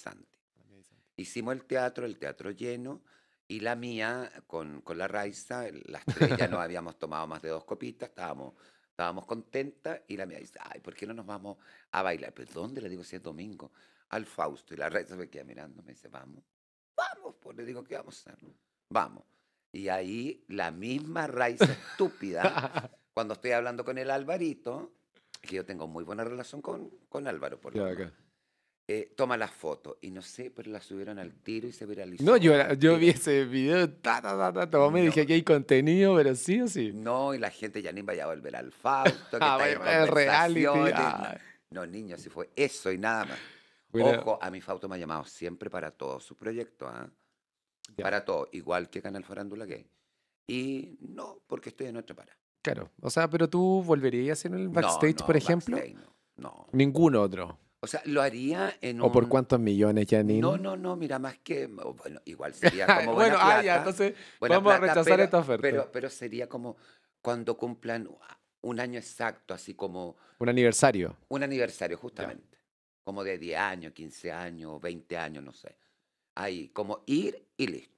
Hicimos el teatro, el teatro lleno, y la mía con, la Raiza, las tres ya no habíamos tomado más de dos copitas, estábamos, estábamos contentas, y la mía dice, ay, ¿por qué no nos vamos a bailar? ¿Pero dónde le digo si es domingo? Al Fausto, y la Raiza me queda mirando, me dice, vamos, vamos, pues le digo, ¿qué vamos a hacer? Vamos. Y ahí la misma raíz estúpida, cuando estoy hablando con el Alvarito, que yo tengo muy buena relación con, Álvaro, por eh, toma las fotos y no sé, pero las subieron al tiro y se viralizó. No, yo, yo vi ese video, ta, ta, me dije que hay contenido, pero sí o sí. No, y la gente ya ni vaya a volver al Fausto, que ah, está reality. No, niño, si fue eso y nada más. Ojo, a mi Fausto me ha llamado siempre para todo su proyecto, ¿eh? Para todo, igual que Canal Farándula Gay. Y no, porque estoy en otra para. Claro, o sea, pero tú volverías en el backstage, por ejemplo. no, Ningún otro. O sea, lo haría en un... ¿O por cuántos millones, Janine? No, no, no, mira, más que... Bueno, igual sería como Bueno, ah, ya, vamos a rechazar pero, esta oferta. Pero, pero sería como cuando cumplan un año exacto, así como... Un aniversario. Un aniversario, justamente. Como de 10 años, 15 años, 20 años, no sé ahí, como ir y listo.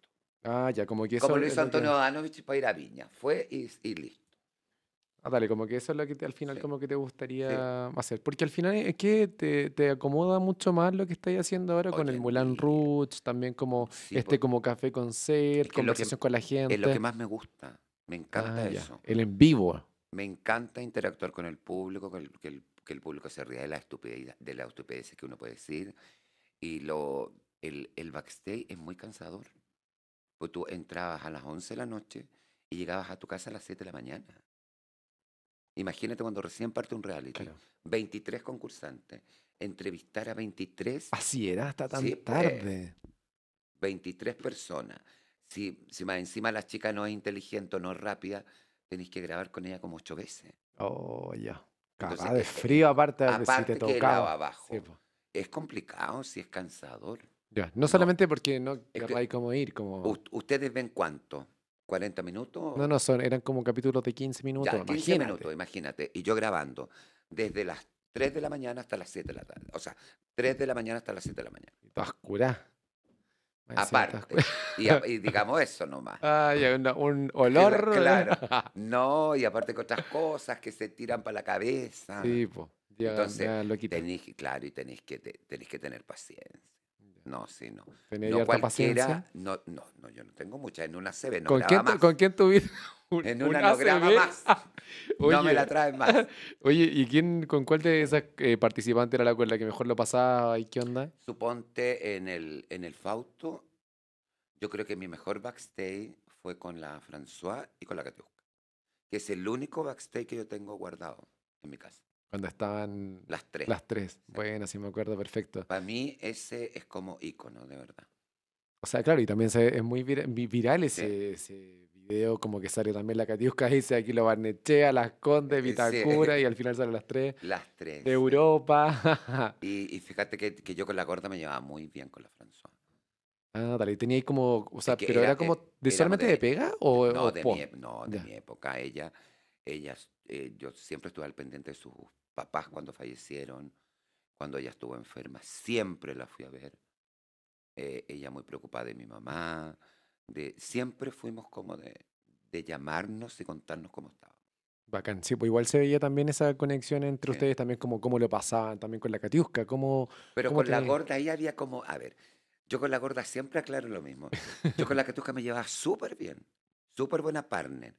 Ah, ya, como que eso... Como Luis Antonio Danovich para ir a Viña, fue y, listo. Ah, dale, como que eso es lo que te, al final como que te gustaría hacer. Porque al final es que te, acomoda mucho más lo que estáis haciendo ahora con el Mulan Rouge, también como este como café con ser conversación con la gente. Es lo que más me gusta, me encanta ah, eso. El en vivo. Me encanta interactuar con el público, que el que el público se ría de la estupidez, de la estupidez que uno puede decir. Y lo el, el backstage es muy cansador. Pues tú entrabas a las 11 de la noche y llegabas a tu casa a las 7 de la mañana. Imagínate cuando recién parte un reality. 23 concursantes. Entrevistar a 23. Así era hasta tan pues, tarde. 23 personas. Si, si, más encima la chica no es inteligente o no es rápida, tenéis que grabar con ella como ocho veces. Oh, ya. Cagada de frío aparte de si te tocaba. abajo. Es complicado si es cansador no, solamente porque no hay cómo ir, como... ¿Ustedes ven cuánto? ¿40 minutos? No, no, son, eran como capítulos de 15 minutos. Ya, 15 minutos, imagínate. Y yo grabando desde las 3 de la mañana hasta las 7 de la tarde. O sea, 3 de la mañana hasta las 7 de la mañana. Oscura. Aparte. Y, digamos eso nomás. Ah, y un, olor. claro. No, y aparte con otras cosas que se tiran para la cabeza. Sí, pues. Entonces, claro, y tenéis que, tenés que tener paciencia. No, sí, no. ¿Tenía no paciencia? No, no, yo no tengo mucha. En una ve, no ¿Con quién, más. ¿Con quién tuviste? en una, no graba más. no me la traen más. Oye, ¿y quién, con cuál de esas eh, participantes era la la que mejor lo pasaba y qué onda? Suponte en el, en el Fausto, yo creo que mi mejor backstage fue con la François y con la Catiusca, que es el único backstage que yo tengo guardado en mi casa. Cuando estaban... Las tres. Las tres. Bueno, sí me acuerdo, perfecto. Para mí ese es como icono de verdad. O sea, claro, y también es muy viral ese, video, como que sale también la Catiusca, dice aquí lo barnechea, las Condes, eh, Vitacura, y al final salen las tres. Las tres. De Europa. y, fíjate que, yo con la corta me llevaba muy bien con la François. Ah, dale, tenía ahí como, o sea, pero era, e, como, ¿de solamente de, pega o eh, e, No, de, mi, no, de mi, época, ella, ella eh, yo siempre estuve al pendiente de sus papás cuando fallecieron, cuando ella estuvo enferma, siempre la fui a ver. Eh, ella muy preocupada de mi mamá, de, siempre fuimos como de, llamarnos y contarnos cómo estaba. Bacán, sí, pues igual se veía también esa conexión entre ustedes, también como cómo lo pasaban, también con la Catiusca, cómo... Pero con la gorda ahí había como, a ver, yo con la gorda siempre aclaro lo mismo, yo con la Catiusca me llevaba súper bien, súper buena partner,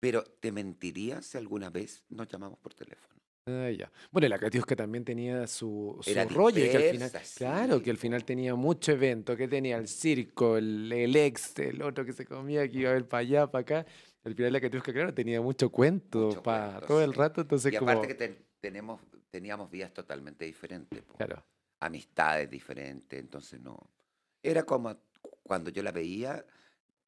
pero te mentiría si alguna vez nos llamamos por teléfono. Ah, ya. Bueno, la que también tenía su, su rollo, que al final, claro, que al final tenía mucho evento, que tenía el circo, el, ex, el otro que se comía, que iba a ver para allá, para acá. Al final la que claro, tenía mucho cuento para todo el rato, entonces Y aparte que tenemos, teníamos vidas totalmente diferentes, Claro, amistades diferentes, entonces no. Era como cuando yo la veía,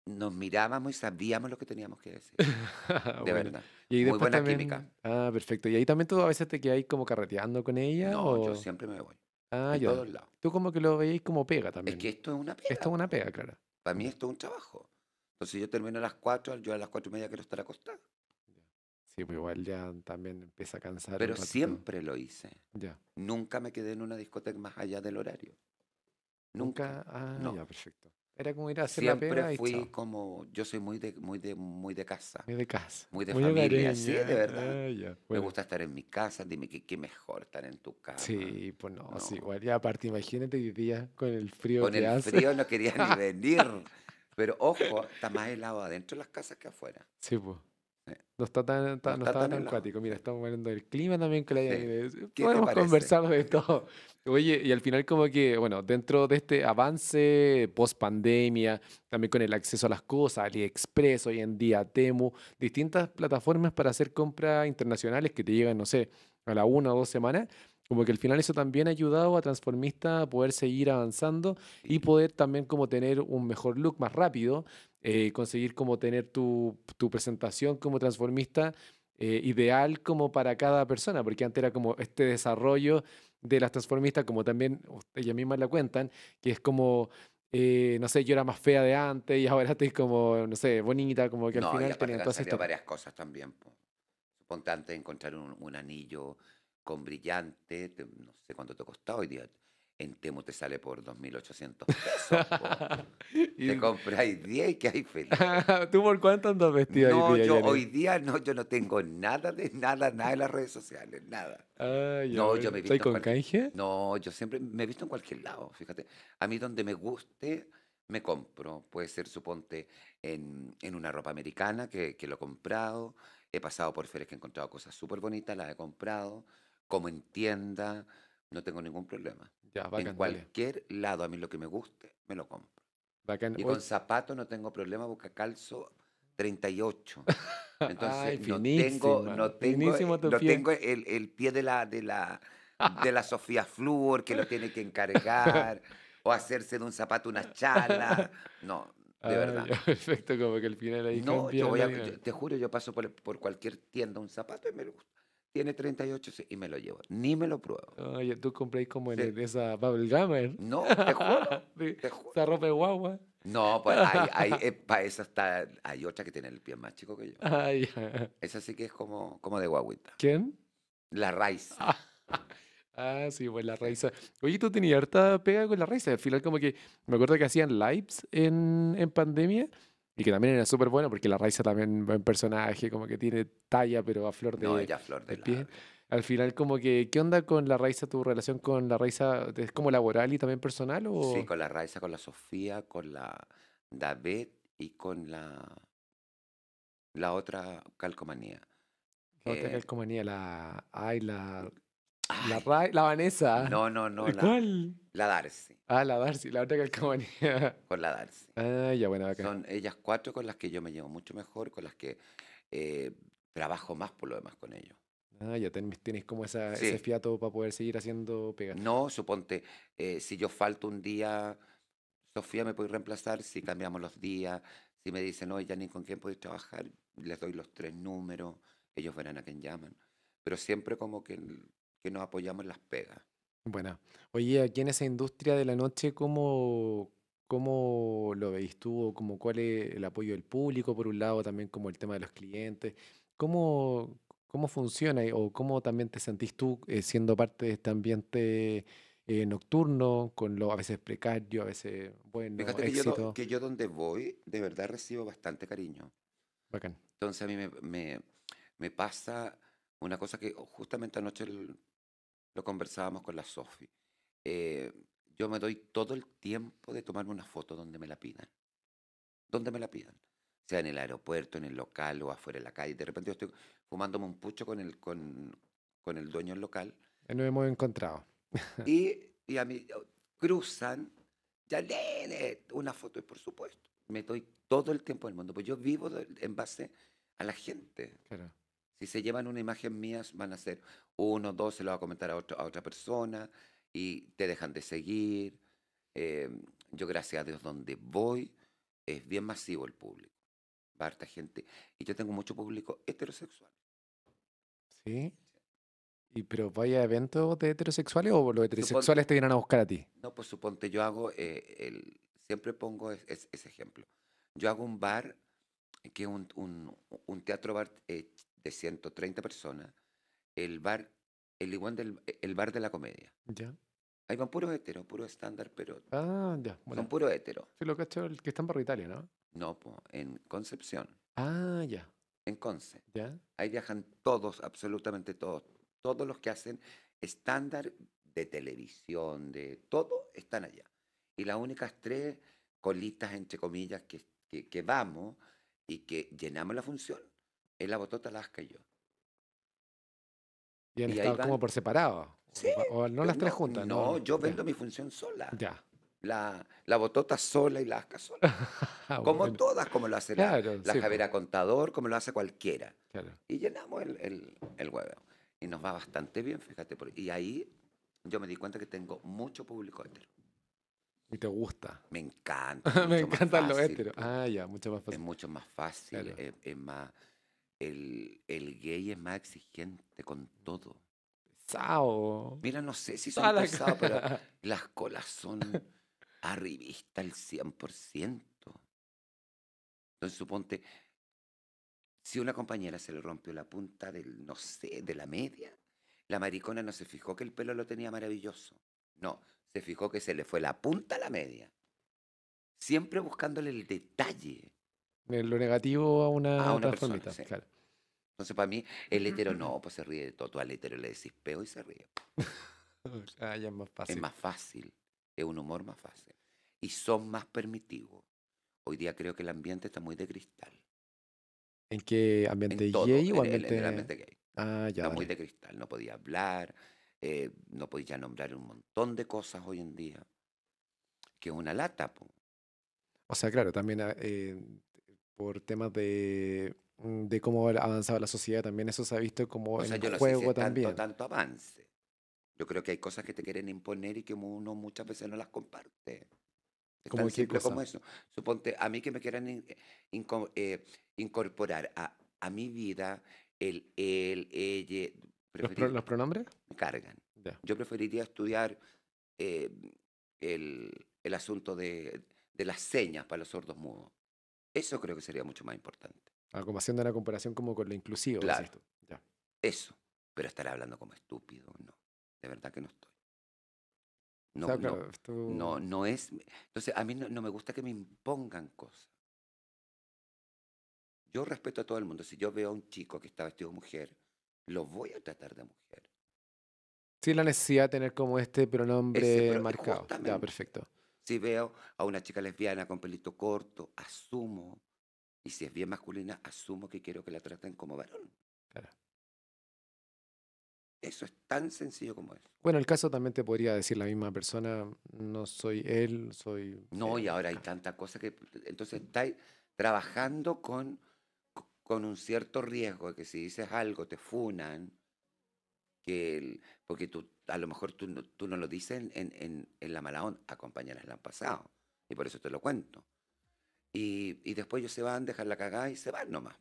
nos mirábamos y sabíamos lo que teníamos que decir. De verdad. Y ahí Muy buena química. Ah, perfecto. ¿Y ahí también tú a veces te quedáis como carreteando con ella? No, yo siempre me voy. Ah, yo. Tú como que lo veías como pega también. Es que esto es una pega. Esto es una pega, claro. Para mí esto es un trabajo. Entonces yo termino a las cuatro, yo a las cuatro y media quiero estar acostada. Sí, pues igual ya también empieza a cansar. Pero siempre lo hice. Ya. Nunca me quedé en una discoteca más allá del horario. Nunca. Ah, no. ya, perfecto. Era como ir a hacer Siempre la fui como, yo soy muy de, muy de, muy de casa. Muy de casa. Muy de familia, sí, de verdad. Ah, Me gusta estar en mi casa, dime qué, mejor estar en tu casa. Sí, pues no, igual ya aparte, imagínate hoy día con el frío con el frío no quería ni venir. Pero ojo, está más helado adentro de las casas que afuera. Sí, pues. No está tan, tan acuático. Mira, estamos hablando del clima también que la Podemos conversar de todo. Oye, y al final como que, bueno, dentro de este avance post pandemia, también con el acceso a las cosas, AliExpress hoy en día, Temu, distintas plataformas para hacer compras internacionales que te llegan, no sé, a la una o dos semanas, como que al final eso también ha ayudado a Transformista a poder seguir avanzando y poder también como tener un mejor look más rápido eh, conseguir como tener tu, presentación como transformista eh, ideal como para cada persona, porque antes era como este desarrollo de las transformistas, como también ellas mismas la cuentan, que es como... Eh, no sé, yo era más fea de antes y ahora estoy como, no sé, bonita, como que al final tenía todas estas... varias cosas también. supongo antes encontrar un, anillo con brillante, no sé cuánto te costaba hoy día, en Temu te sale por 2.800 pesos. Te compráis 10 y que hay feliz. ¿Tú por cuánto andas vestido No, hoy día, yo hoy día no, yo no tengo nada de nada, nada en las redes sociales, nada. con canje? No, yo siempre me he visto en cualquier lado, fíjate. A mí donde me guste, me compro. Puede ser, suponte, en, una ropa americana que, que lo he comprado. He pasado por ferias que he encontrado cosas súper bonitas, las he comprado. Como en tienda, no tengo ningún problema en cualquier lado, a mí lo que me guste, me lo compro. Y con zapatos no tengo problema porque calzo 38. Entonces no tengo, el, pie de la, de la, de la Sofía Flúor que lo tiene que encargar o hacerse de un zapato una chala. No, de verdad. perfecto, como que el final ahí No, te juro, yo paso por, por cualquier tienda un zapato y me gusta tiene 38 y me lo llevo. Ni me lo pruebo. Oye, tú compréis como en esa esa Gamer. No, te juro. Esa ropa de guagua. No, pues hay, hay, eh, para esa está, hay otra que tiene el pie más chico que yo. Ay. Esa sí que es como, como de guaguita. ¿Quién? La raíz. Ah, sí, pues la raíz. Oye, tú tenías harta pega con la raíz. Al final como que me acuerdo que hacían lives en, en pandemia y que también era súper bueno porque la Raiza también va en personaje, como que tiene talla, pero a flor de, no, ella flor de, pie. Al final, como que, ¿qué onda con la Raiza, tu relación con la Raiza? ¿Es como laboral y también personal? O? Sí, con la Raiza, con la Sofía, con la David y con la, la otra calcomanía. La otra eh, calcomanía, la... Ay, la... La, la, Vanessa. No, no, no. La, ¿Cuál? La Darcy. Ah, la Darcy, la otra que calcomanía. Con la Darcy. Ah, ya, buena acá. Son ellas cuatro con las que yo me llevo mucho mejor, con las que eh, trabajo más por lo demás con ellos. Ah, ya tienes como esa, ese fiato para poder seguir haciendo pegas. No, suponte, eh, si yo falto un día, Sofía me puede reemplazar, si cambiamos los días, si me dicen, no, ya ni con quién podéis trabajar, les doy los tres números, ellos verán a quién llaman. Pero siempre como que que nos apoyamos en las pegas. Bueno, oye, aquí en esa industria de la noche, ¿cómo, cómo lo veis tú? cuál es el apoyo del público, por un lado, también como el tema de los clientes? ¿Cómo, cómo funciona o cómo también te sentís tú eh, siendo parte de este ambiente eh, nocturno, con lo a veces precario, a veces bueno, éxito? Que, yo, que yo, donde voy, de verdad recibo bastante cariño. Bacán. Entonces a mí me, me, me pasa una cosa que oh, justamente anoche el lo conversábamos con la Sofi. Eh, yo me doy todo el tiempo de tomarme una foto donde me la pidan. Donde me la pidan. Sea en el aeropuerto, en el local o afuera de la calle. De repente yo estoy fumándome un pucho con el, con, el dueño del local. Eh, no hemos encontrado. y, y a mí oh, cruzan, ¡Ya, nene! una foto, y por supuesto. Me doy todo el tiempo del mundo. Pues yo vivo en base a la gente. Claro. Si se llevan una imagen mía, van a ser uno, dos, se lo va a comentar a, a otra persona y te dejan de seguir. Em, yo, gracias a Dios, donde voy, es bien masivo el público. barta gente. Y yo tengo mucho público heterosexual. ¿Sí? ¿Y pero vaya a eventos de heterosexuales o los heterosexuales te vienen a buscar a ti? No, pues suponte, yo hago, eh, el, siempre pongo ese ejemplo. Yo hago un bar que es un, un, teatro bar eh, de 130 personas, el bar, el igual del e, el bar de la comedia. Ya. Ahí van puros heteros, puros estándar, pero. Ah, ya. Son puros heteros. Sí, lo que ha hecho el que están en Italia, ¿no? No, en Concepción. Ah, ya. En Conce. Ya. Ahí viajan todos, absolutamente todos. Todos los que hacen estándar de televisión, de todo, están allá. Y las únicas tres colitas, entre comillas, que, que vamos y que llenamos la función él la votó las y yo. ¿Y han estado como por separado? Sí, ¿O no las tres juntas? No, yo vendo mi función sola. Ya. La, la botota sola y la asca sola. como todas, como lo hace la, la Javera Contador, como lo hace cualquiera. Claro. Y llenamos el, huevo. Y nos va bastante bien, fíjate. y ahí yo me di cuenta que tengo mucho público hétero. ¿Y te gusta? Me encanta. me encanta lo héteros. Ah, ya, mucho más fácil. Es mucho más fácil, es más el, gay es más exigente con todo. Pesado. Mira, no sé si son pesados, pero las colas son arribista al 100%. Entonces, suponte, si una compañera se le rompió la punta del, no sé, de la media, la maricona no se fijó que el pelo lo tenía maravilloso. No, se fijó que se le fue la punta a la media. Siempre buscándole el detalle lo negativo a una, persona. Claro. Entonces, para mí, el hetero no, pues se ríe de todo. Tú al hetero le decís peo y se ríe. ah, ya es más fácil. Es más fácil. Es un humor más fácil. Y son más permitivos. Hoy día creo que el ambiente está muy de cristal. ¿En qué ambiente gay o ambiente... En el ambiente gay. Ah, está muy de cristal. No podía hablar, eh, no podía nombrar un montón de cosas hoy en día. Que es una lata, O sea, claro, también eh, por temas de, mm, de cómo avanzado la sociedad también. Eso se ha visto como en el yo juego también. Tanto, tanto avance. Yo creo que hay cosas que te quieren imponer y que uno muchas veces no las comparte. Es como, tan como eso. Suponte, a mí que me quieran eh, eh, incorporar a, a, mi vida el él, el, ella. ¿Los, ¿Los, pronombres? Me cargan. Yo preferiría estudiar eh, el, el, asunto de, de las señas para los sordos mudos. Eso creo que sería mucho más importante. Ah, como haciendo una comparación como con lo inclusivo. Claro. Eso. Pero estar hablando como estúpido, no. De verdad que no estoy. No, no, es... Entonces, a mí no, me gusta que me impongan cosas. Yo respeto a todo el mundo. Si yo veo a un chico que está vestido de mujer, lo voy a tratar de mujer. Sí, la necesidad de tener como este pronombre marcado. Ya, perfecto. Si veo a una chica lesbiana con pelito corto, asumo, y si es bien masculina, asumo que quiero que la traten como varón. Claro. Eso es tan sencillo como es. Bueno, el caso también te podría decir la misma persona, no soy él, soy... No, y eh, ahora hay ah. tanta cosa que... Entonces estáis trabajando con, con un cierto riesgo de que si dices algo te funan, que el, porque tú, a lo mejor tú, no lo dices en, la mala onda, la han pasado, y por eso te lo cuento. Y, después ellos se van, dejan la cagada y se van nomás.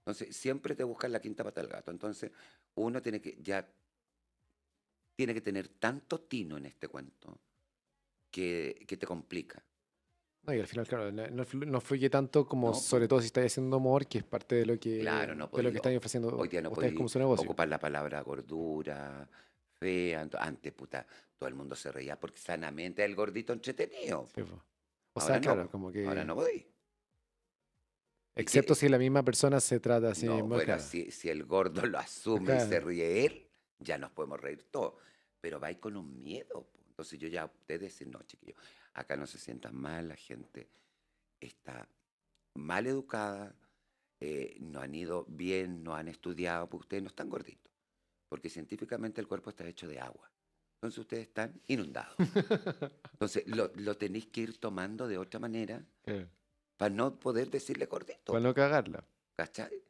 Entonces, siempre te buscan la quinta pata del gato. Entonces, uno tiene que, ya, tiene que tener tanto tino en este cuento que te complica. No, y al final, claro, no, no fluye tanto como, sobre todo si estáis haciendo amor, que es parte de lo que, claro, no de lo que están ofreciendo hoy día no ustedes Ocupar la palabra gordura, fea. Antes, puta, todo el mundo se reía porque sanamente el gordito entretenido. o ahora sea, claro, como que. Ahora no voy Excepto si la misma persona se trata así. No, bueno, si, si, el gordo lo asume y se ríe él, ya nos podemos reír todos. Pero va con un miedo. Entonces yo ya ustedes dicen no, chiquillo acá no se sientan mal, la gente está mal educada, eh, no han ido bien, no han estudiado, porque ustedes no están gorditos, porque científicamente el cuerpo está hecho de agua. Entonces ustedes están inundados. Entonces lo, tenéis que ir tomando de otra manera eh. para no poder decirle gordito. Para no cagarla. ¿Cachai?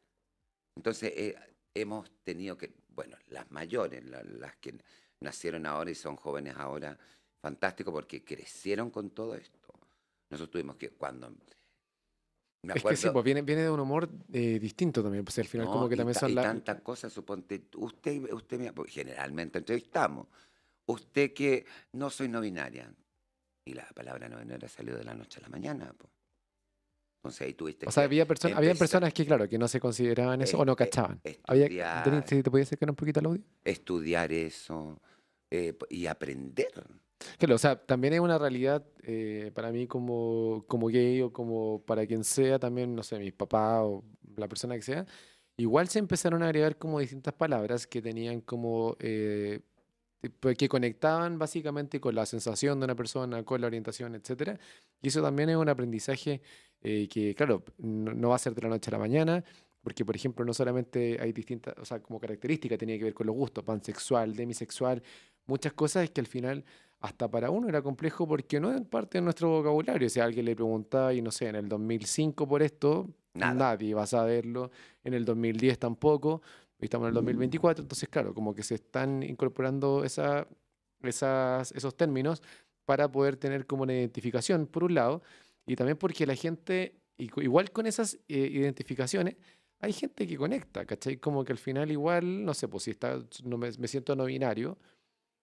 Entonces eh, hemos tenido que, bueno, las mayores, las que nacieron ahora y son jóvenes ahora, fantástico porque crecieron con todo esto. Nosotros tuvimos que, cuando... es que sí, pues viene, viene de un humor eh, distinto también, pues al final como que también son tantas cosas, suponte, usted, usted pues, generalmente entrevistamos, usted que no soy no binaria, y la palabra no binaria salió de la noche a la mañana, pues. Entonces ahí tuviste. O sea, había, había personas que, claro, que no se consideraban eso o no este, cachaban. Estudiar, ¿Te podías acercar un poquito al audio? Estudiar eso eh, y aprender. Claro, o sea, también es una realidad eh, para mí como, gay o como para quien sea, también, no sé, mis papá o la persona que sea, igual se empezaron a agregar como distintas palabras que tenían como, eh, que conectaban básicamente con la sensación de una persona, con la orientación, etc. Y eso también es un aprendizaje eh, que, claro, no, va a ser de la noche a la mañana, porque, por ejemplo, no solamente hay distintas, o sea, como característica tenía que ver con los gustos, pansexual, demisexual, muchas cosas que al final hasta para uno era complejo porque no es parte de nuestro vocabulario. Si alguien le preguntaba, y no sé, en el 2005 por esto, nadie va a saberlo, en el 2010 tampoco, estamos en el 2024, entonces claro, como que se están incorporando esa, esas, esos términos para poder tener como una identificación, por un lado, y también porque la gente, igual con esas eh, identificaciones, hay gente que conecta, ¿cachai? Como que al final igual, no sé, pues si está, no me, me siento no binario,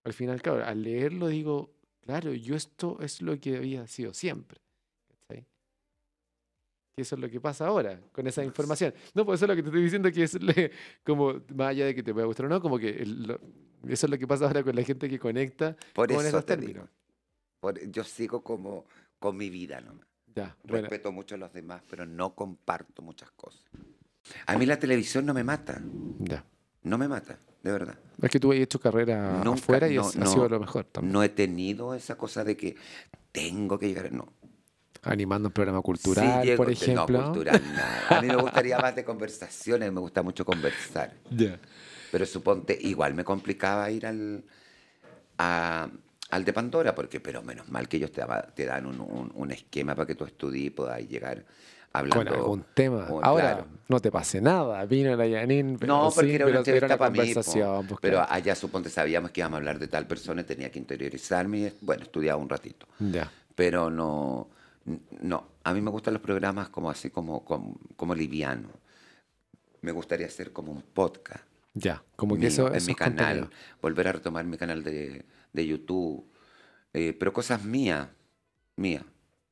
al final, claro, al leerlo digo, claro, yo esto es lo que había sido siempre. ¿sí? Que eso es lo que pasa ahora con esa información. No, pues eso es lo que te estoy diciendo, que es como, más allá de que te pueda gustar o no, como que eso es lo que pasa ahora con la gente que conecta Por con esos términos. yo sigo como con mi vida nomás. Ya, Respeto mucho a los demás, pero no comparto muchas cosas. A mí la televisión no me mata. Ya. No me mata de verdad. Es que tú has hecho carrera fuera afuera y no, sido lo mejor también. No he tenido esa cosa de que tengo que llegar. No. Animando un programa cultural, por ejemplo. cultural, nada. A mí me gustaría más de conversaciones, me gusta mucho conversar. Pero suponte, igual me complicaba ir al, al de Pandora, porque, pero menos mal que ellos te, te dan un, un, un esquema para que tú estudies y puedas llegar hablando. algún tema. Ahora, no te pase nada, vino la Yanin. No, pero entrevista para mí. Pues, allá suponte sabíamos que íbamos a hablar de tal persona tenía que interiorizarme bueno, estudiaba un ratito. Ya. Pero no, no, a mí me gustan los programas como así, como, como, liviano. Me gustaría hacer como un podcast. Ya, como que eso, es mi canal, volver a retomar mi canal de, YouTube, eh, pero cosas mías, mías.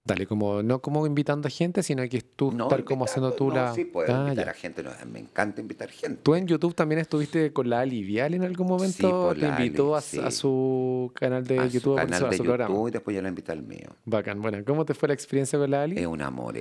Dale, como, no como invitando a gente, sino que tú estar como haciendo tú la. Sí, puedo ah, invitar a gente, me encanta invitar gente. Tú en YouTube también estuviste con la Vial en algún momento. Pues, te invitó a, su canal de a YouTube, su canal de su YouTube programa. Y después yo la invité al mío. Bacán, bueno, ¿cómo te fue la experiencia con la Ali? Es un amor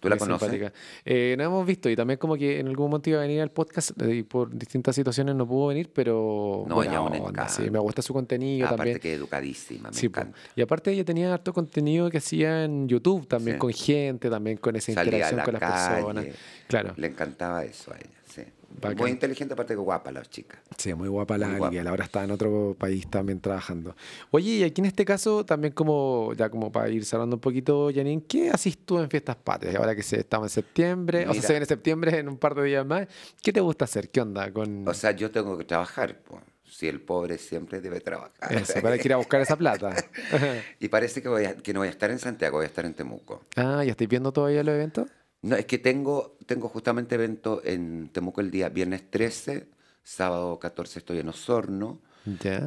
¿Tú la conoces? Eh, no hemos visto y también como que en algún momento iba a venir al podcast eh, y por distintas situaciones no pudo venir, pero. No, ella onda, sí, me gusta su contenido también. Aparte que educadísima, me encanta. Y aparte ella tenía harto contenido que hacía en YouTube, también con gente, también con esa interacción con las personas. Claro. Le encantaba eso a ella, Muy inteligente, aparte que guapa la chica. Sí, muy guapa la la Ahora está en otro país también trabajando. Oye, y aquí en este caso, también como, ya como para ir cerrando un poquito, Janine, ¿qué haces tú en Fiestas Patrias? Ahora que se, estamos en septiembre, o sea, se viene septiembre en un par de días más. ¿Qué te gusta hacer? ¿Qué onda? Con... O sea, yo tengo que trabajar, pues si el pobre siempre debe trabajar. Se para que ir a buscar esa plata. y parece que, no voy a estar en Santiago, voy a estar en Temuco. Ah, ¿y estáis viendo todavía los eventos? No, es que tengo, tengo justamente evento en Temuco el día viernes 13, sábado 14 estoy en Osorno.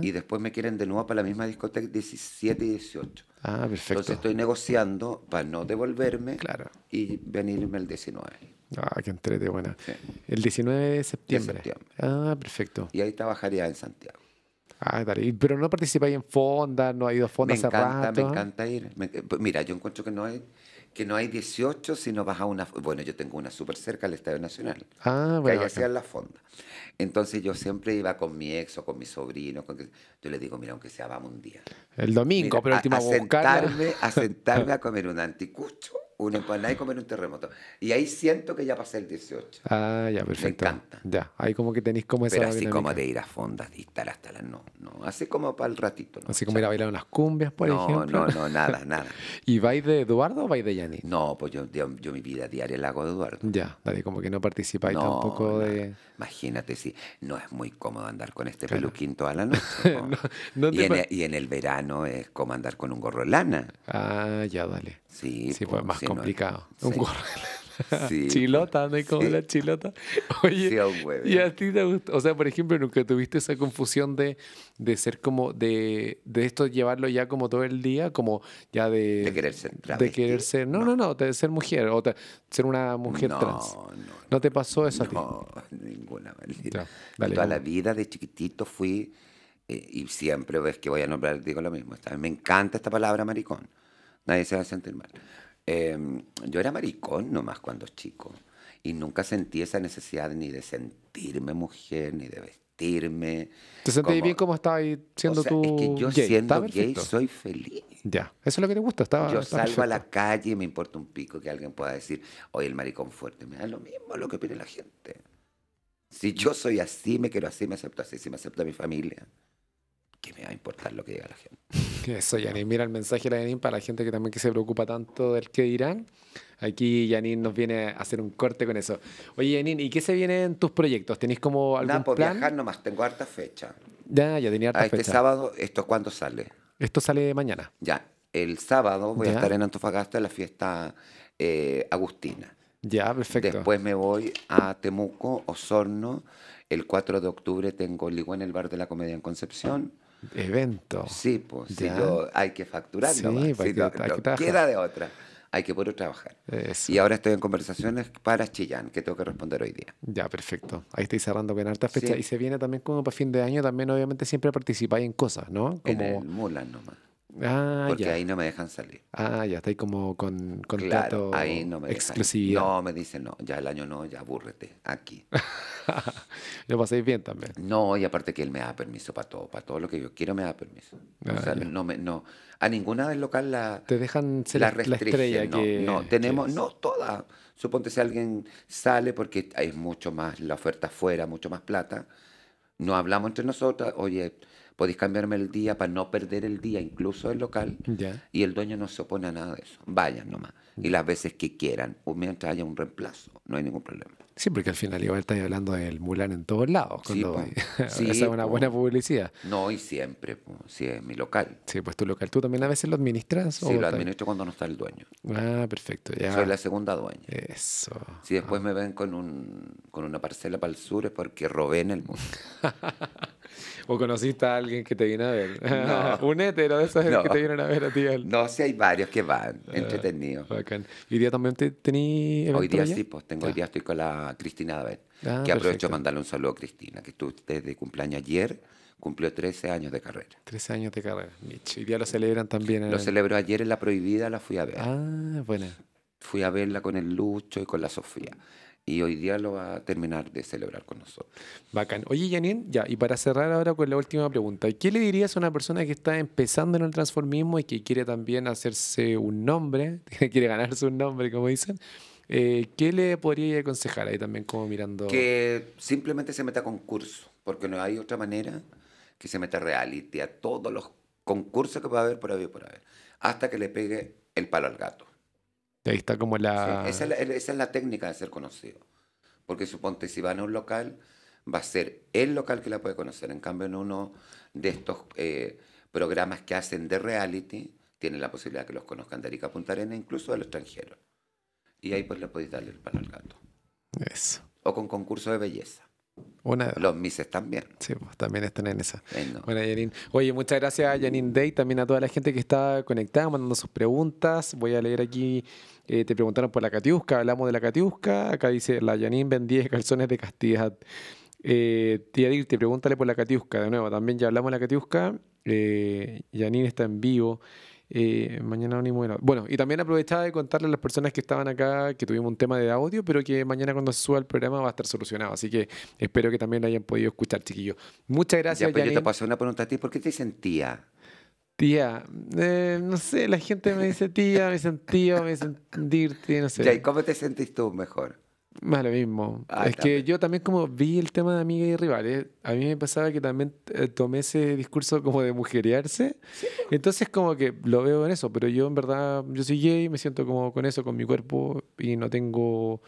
Y después me quieren de nuevo para la misma discoteca 17 y 18. Ah, perfecto. Entonces estoy negociando para no devolverme y venirme el 19. Ah, qué entrete, buena. El 19 de septiembre. Ah, perfecto. Y ahí trabajaría en Santiago. Ah, dale. Pero no ahí en fondas, no ha ido a fondas me encanta, Me encanta ir. Eh, pues mira, yo encuentro que no hay que no hay 18 sino vas a una... Bueno, yo tengo una súper cerca al Estadio Nacional. Ah, bueno. Que allá en las fonda. Entonces yo siempre iba con mi ex o con mi sobrino. Yo le digo, mira, aunque sea, vamos un día. El domingo, pero el último a, a, sentarme, a sentarme a comer un anticucho una empanada y comer un terremoto. Y ahí siento que ya pasé el 18. Ah, ya, perfecto. Me encanta. Ya, ahí como que tenéis como esa Pero así como de ir a fondas de hasta las... No, no, así como para el ratito. Así como ir a bailar unas cumbias, por ejemplo. No, no, no, nada, nada. ¿Y vais de Eduardo o vais de Yanis? No, pues yo, yo, mi vida diaria la hago de Eduardo. Ya, como que no participáis tampoco de... Imagínate si no es muy cómodo andar con este peluquín toda la noche. ¿no? y, en el, y en el verano es como andar con un gorro de lana. Ah, ya, dale. Sí, fue pues, más complicado. un sí. chilota, no como la chilota. Oye, ¿y a ti te gusta? O sea, por ejemplo, nunca tuviste esa confusión de, de ser como, de, de, esto llevarlo ya como todo el día, como ya de... De querer ser De querer ser, no, no, no, de ser mujer, o ser una mujer no, trans. No, no, te pasó eso a ti? No, ninguna Toda la vida de chiquitito fui, eh, y siempre ves que voy a nombrar, digo lo mismo, me encanta esta palabra maricón nadie se va a sentir mal. Em, yo era maricón nomás cuando chico y nunca sentí esa necesidad ni de sentirme mujer, ni de vestirme. ¿Te sentís bien como estás siendo o sea, Es que yo siendo gay soy feliz. Ya, eso es lo que te gusta. Estaba, yo salgo a la calle y me importa un pico que alguien pueda decir, oye, el maricón fuerte. Me da lo mismo lo que pide la gente. Si yo soy así, me quiero así, me acepto así, si me acepta mi familia. ¿qué me va a importar lo que diga la gente? Eso, Yanin. Mira el mensaje de la Yanin para la gente que también que se preocupa tanto del que dirán. Aquí Yanin nos viene a hacer un corte con eso. Oye, Yanin, ¿y qué se viene en tus proyectos? ¿Tenéis como algún Nada, pues, por viajar nomás. Tengo harta fecha. Ya, ya tenía harta ah, Este sábado, ¿esto cuándo sale? Esto sale mañana. Ya. El sábado voy a estar en Antofagasta en la fiesta eh, Agustina. Ya, perfecto. Después me voy a Temuco, Osorno. El 4 de octubre tengo Ligua en el Bar de la Comedia en Concepción. Evento. Sí, pues, si hay que facturar. Sí, pues, Si que, queda de otra. Hay que poder trabajar. Y ahora estoy en conversaciones para Chillán, que tengo que responder hoy día. Ya, perfecto. Ahí estáis cerrando con altas fecha. Y se viene también como para fin de año, también obviamente siempre participáis en cosas, ¿no? Como... En el nomás. Ah, porque ahí no me dejan salir. Ah, ya, está ahí como con contrato no me No, me dicen, no, ya el año no, ya aburrete aquí. lo paséis bien también. No, y aparte que él me da permiso para todo, para todo lo que yo quiero me da permiso. o ah, sea, no me, no, a ninguna del local la... Te dejan ser la, estrella no, No, tenemos, no, todas Suponte si alguien sale porque hay mucho más, la oferta afuera, mucho más plata. No hablamos entre nosotras, oye podéis cambiarme el día para no perder el día, incluso el local, y el dueño no se opone a nada de eso. Vayan nomás, y las veces que quieran, o mientras haya un reemplazo, no hay ningún problema. Sí, porque al final igual estáis hablando del Mulan en todos lados. Sí, sí, Esa es una buena publicidad. No, y siempre, si es mi local. Sí, pues tu local. ¿Tú también a veces lo administras? Sí, lo administro cuando no está el dueño. Ah, perfecto. Ya. Soy la segunda dueña. Eso. Si después me ven con, un, con una parcela para el sur es porque robé en el mundo. ¿O conociste a alguien que te viene a ver? Un hétero de esos que te vienen a ver a ti. No, sí hay varios que van, ah, entretenidos. Bacán. ¿Y día también te, tení Hoy día sí, pues tengo, hoy día estoy con la Cristina David, ah, que aprovecho para mandarle un saludo a Cristina, que estuvo desde cumpleaños ayer cumplió 13 años de carrera. 13 años de carrera, Michi. Y ya lo celebran también. lo celebró ayer en La Prohibida, la fui a ver. Ah, buena. Fui a verla con el Lucho y con la Sofía y hoy día lo va a terminar de celebrar con nosotros. Bacán. Oye, Janine, ya, y para cerrar ahora con la última pregunta, ¿qué le dirías a una persona que está empezando en el transformismo y que quiere también hacerse un nombre, quiere ganarse un nombre, como dicen? Eh, ¿Qué le podría aconsejar ahí también como mirando? Que simplemente se meta a concurso, porque no hay otra manera que se meta reality a todos los concursos que va a haber por haber por haber, hasta que le pegue el palo al gato. Ahí está como la... esa, es la, técnica de ser conocido. Porque suponte, si van a un local, va a ser el local que la puede conocer. En cambio, en uno de estos eh, programas que hacen de reality, tienen la posibilidad que los conozcan de Arica Punta Arena, incluso del extranjero. Y ahí pues le podéis darle el pan al gato. Eso. O con concurso de belleza. Los Mises también. Sí, pues también están en esa. Oye, muchas gracias, a Janine Day, también a toda la gente que está conectada, mandando sus preguntas. Voy a leer aquí. Eh, te preguntaron por la Catiusca, hablamos de la Catiusca. Acá dice: La Janine vendía calzones de castidad. Eh, tía te pregúntale por la Catiusca, de nuevo. También ya hablamos de la Catiusca. Eh, está en vivo. Eh, mañana no animo Bueno, y también aprovechaba de contarle a las personas que estaban acá que tuvimos un tema de audio, pero que mañana cuando se suba el programa va a estar solucionado. Así que espero que también lo hayan podido escuchar, chiquillos. Muchas gracias, ya, yo te paso una pregunta a ti. ¿Por qué te sentía? Tía, eh, no sé, la gente me dice tía, me sentía me dicen no sé. cómo te sentís tú mejor? Me lo mismo. Ah, es que yo también como vi el tema de amigas y rivales, a mí me pasaba que también eh, tomé ese discurso como de mujerearse. Entonces como que lo veo en eso, pero yo en verdad, yo soy gay, me siento como con eso, con mi cuerpo y no tengo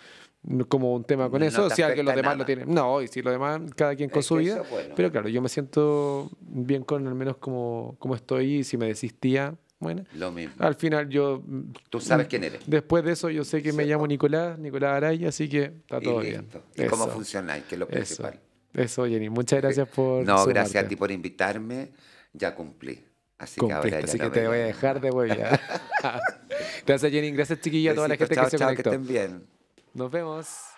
como un tema con eso, o sea que los demás no lo tienen. No, y si los demás, cada quien con su vida. Pero claro, yo me siento bien con al menos como, como estoy y si me desistía, bueno, lo mismo. Al final yo... Tú sabes quién eres. Después de eso yo sé que me llamo Nicolás, Nicolás Araya, así que está todo bien. Y cómo funciona que es lo principal. Eso, eso Jenny. Muchas gracias por... No, gracias a ti por invitarme. Ya cumplí. Así que ahora ya Así que te voy a dejar de hueviar. gracias, Jenny. Gracias, chiquilla, a toda la gente que se conectó. Que estén bien. Nos vemos.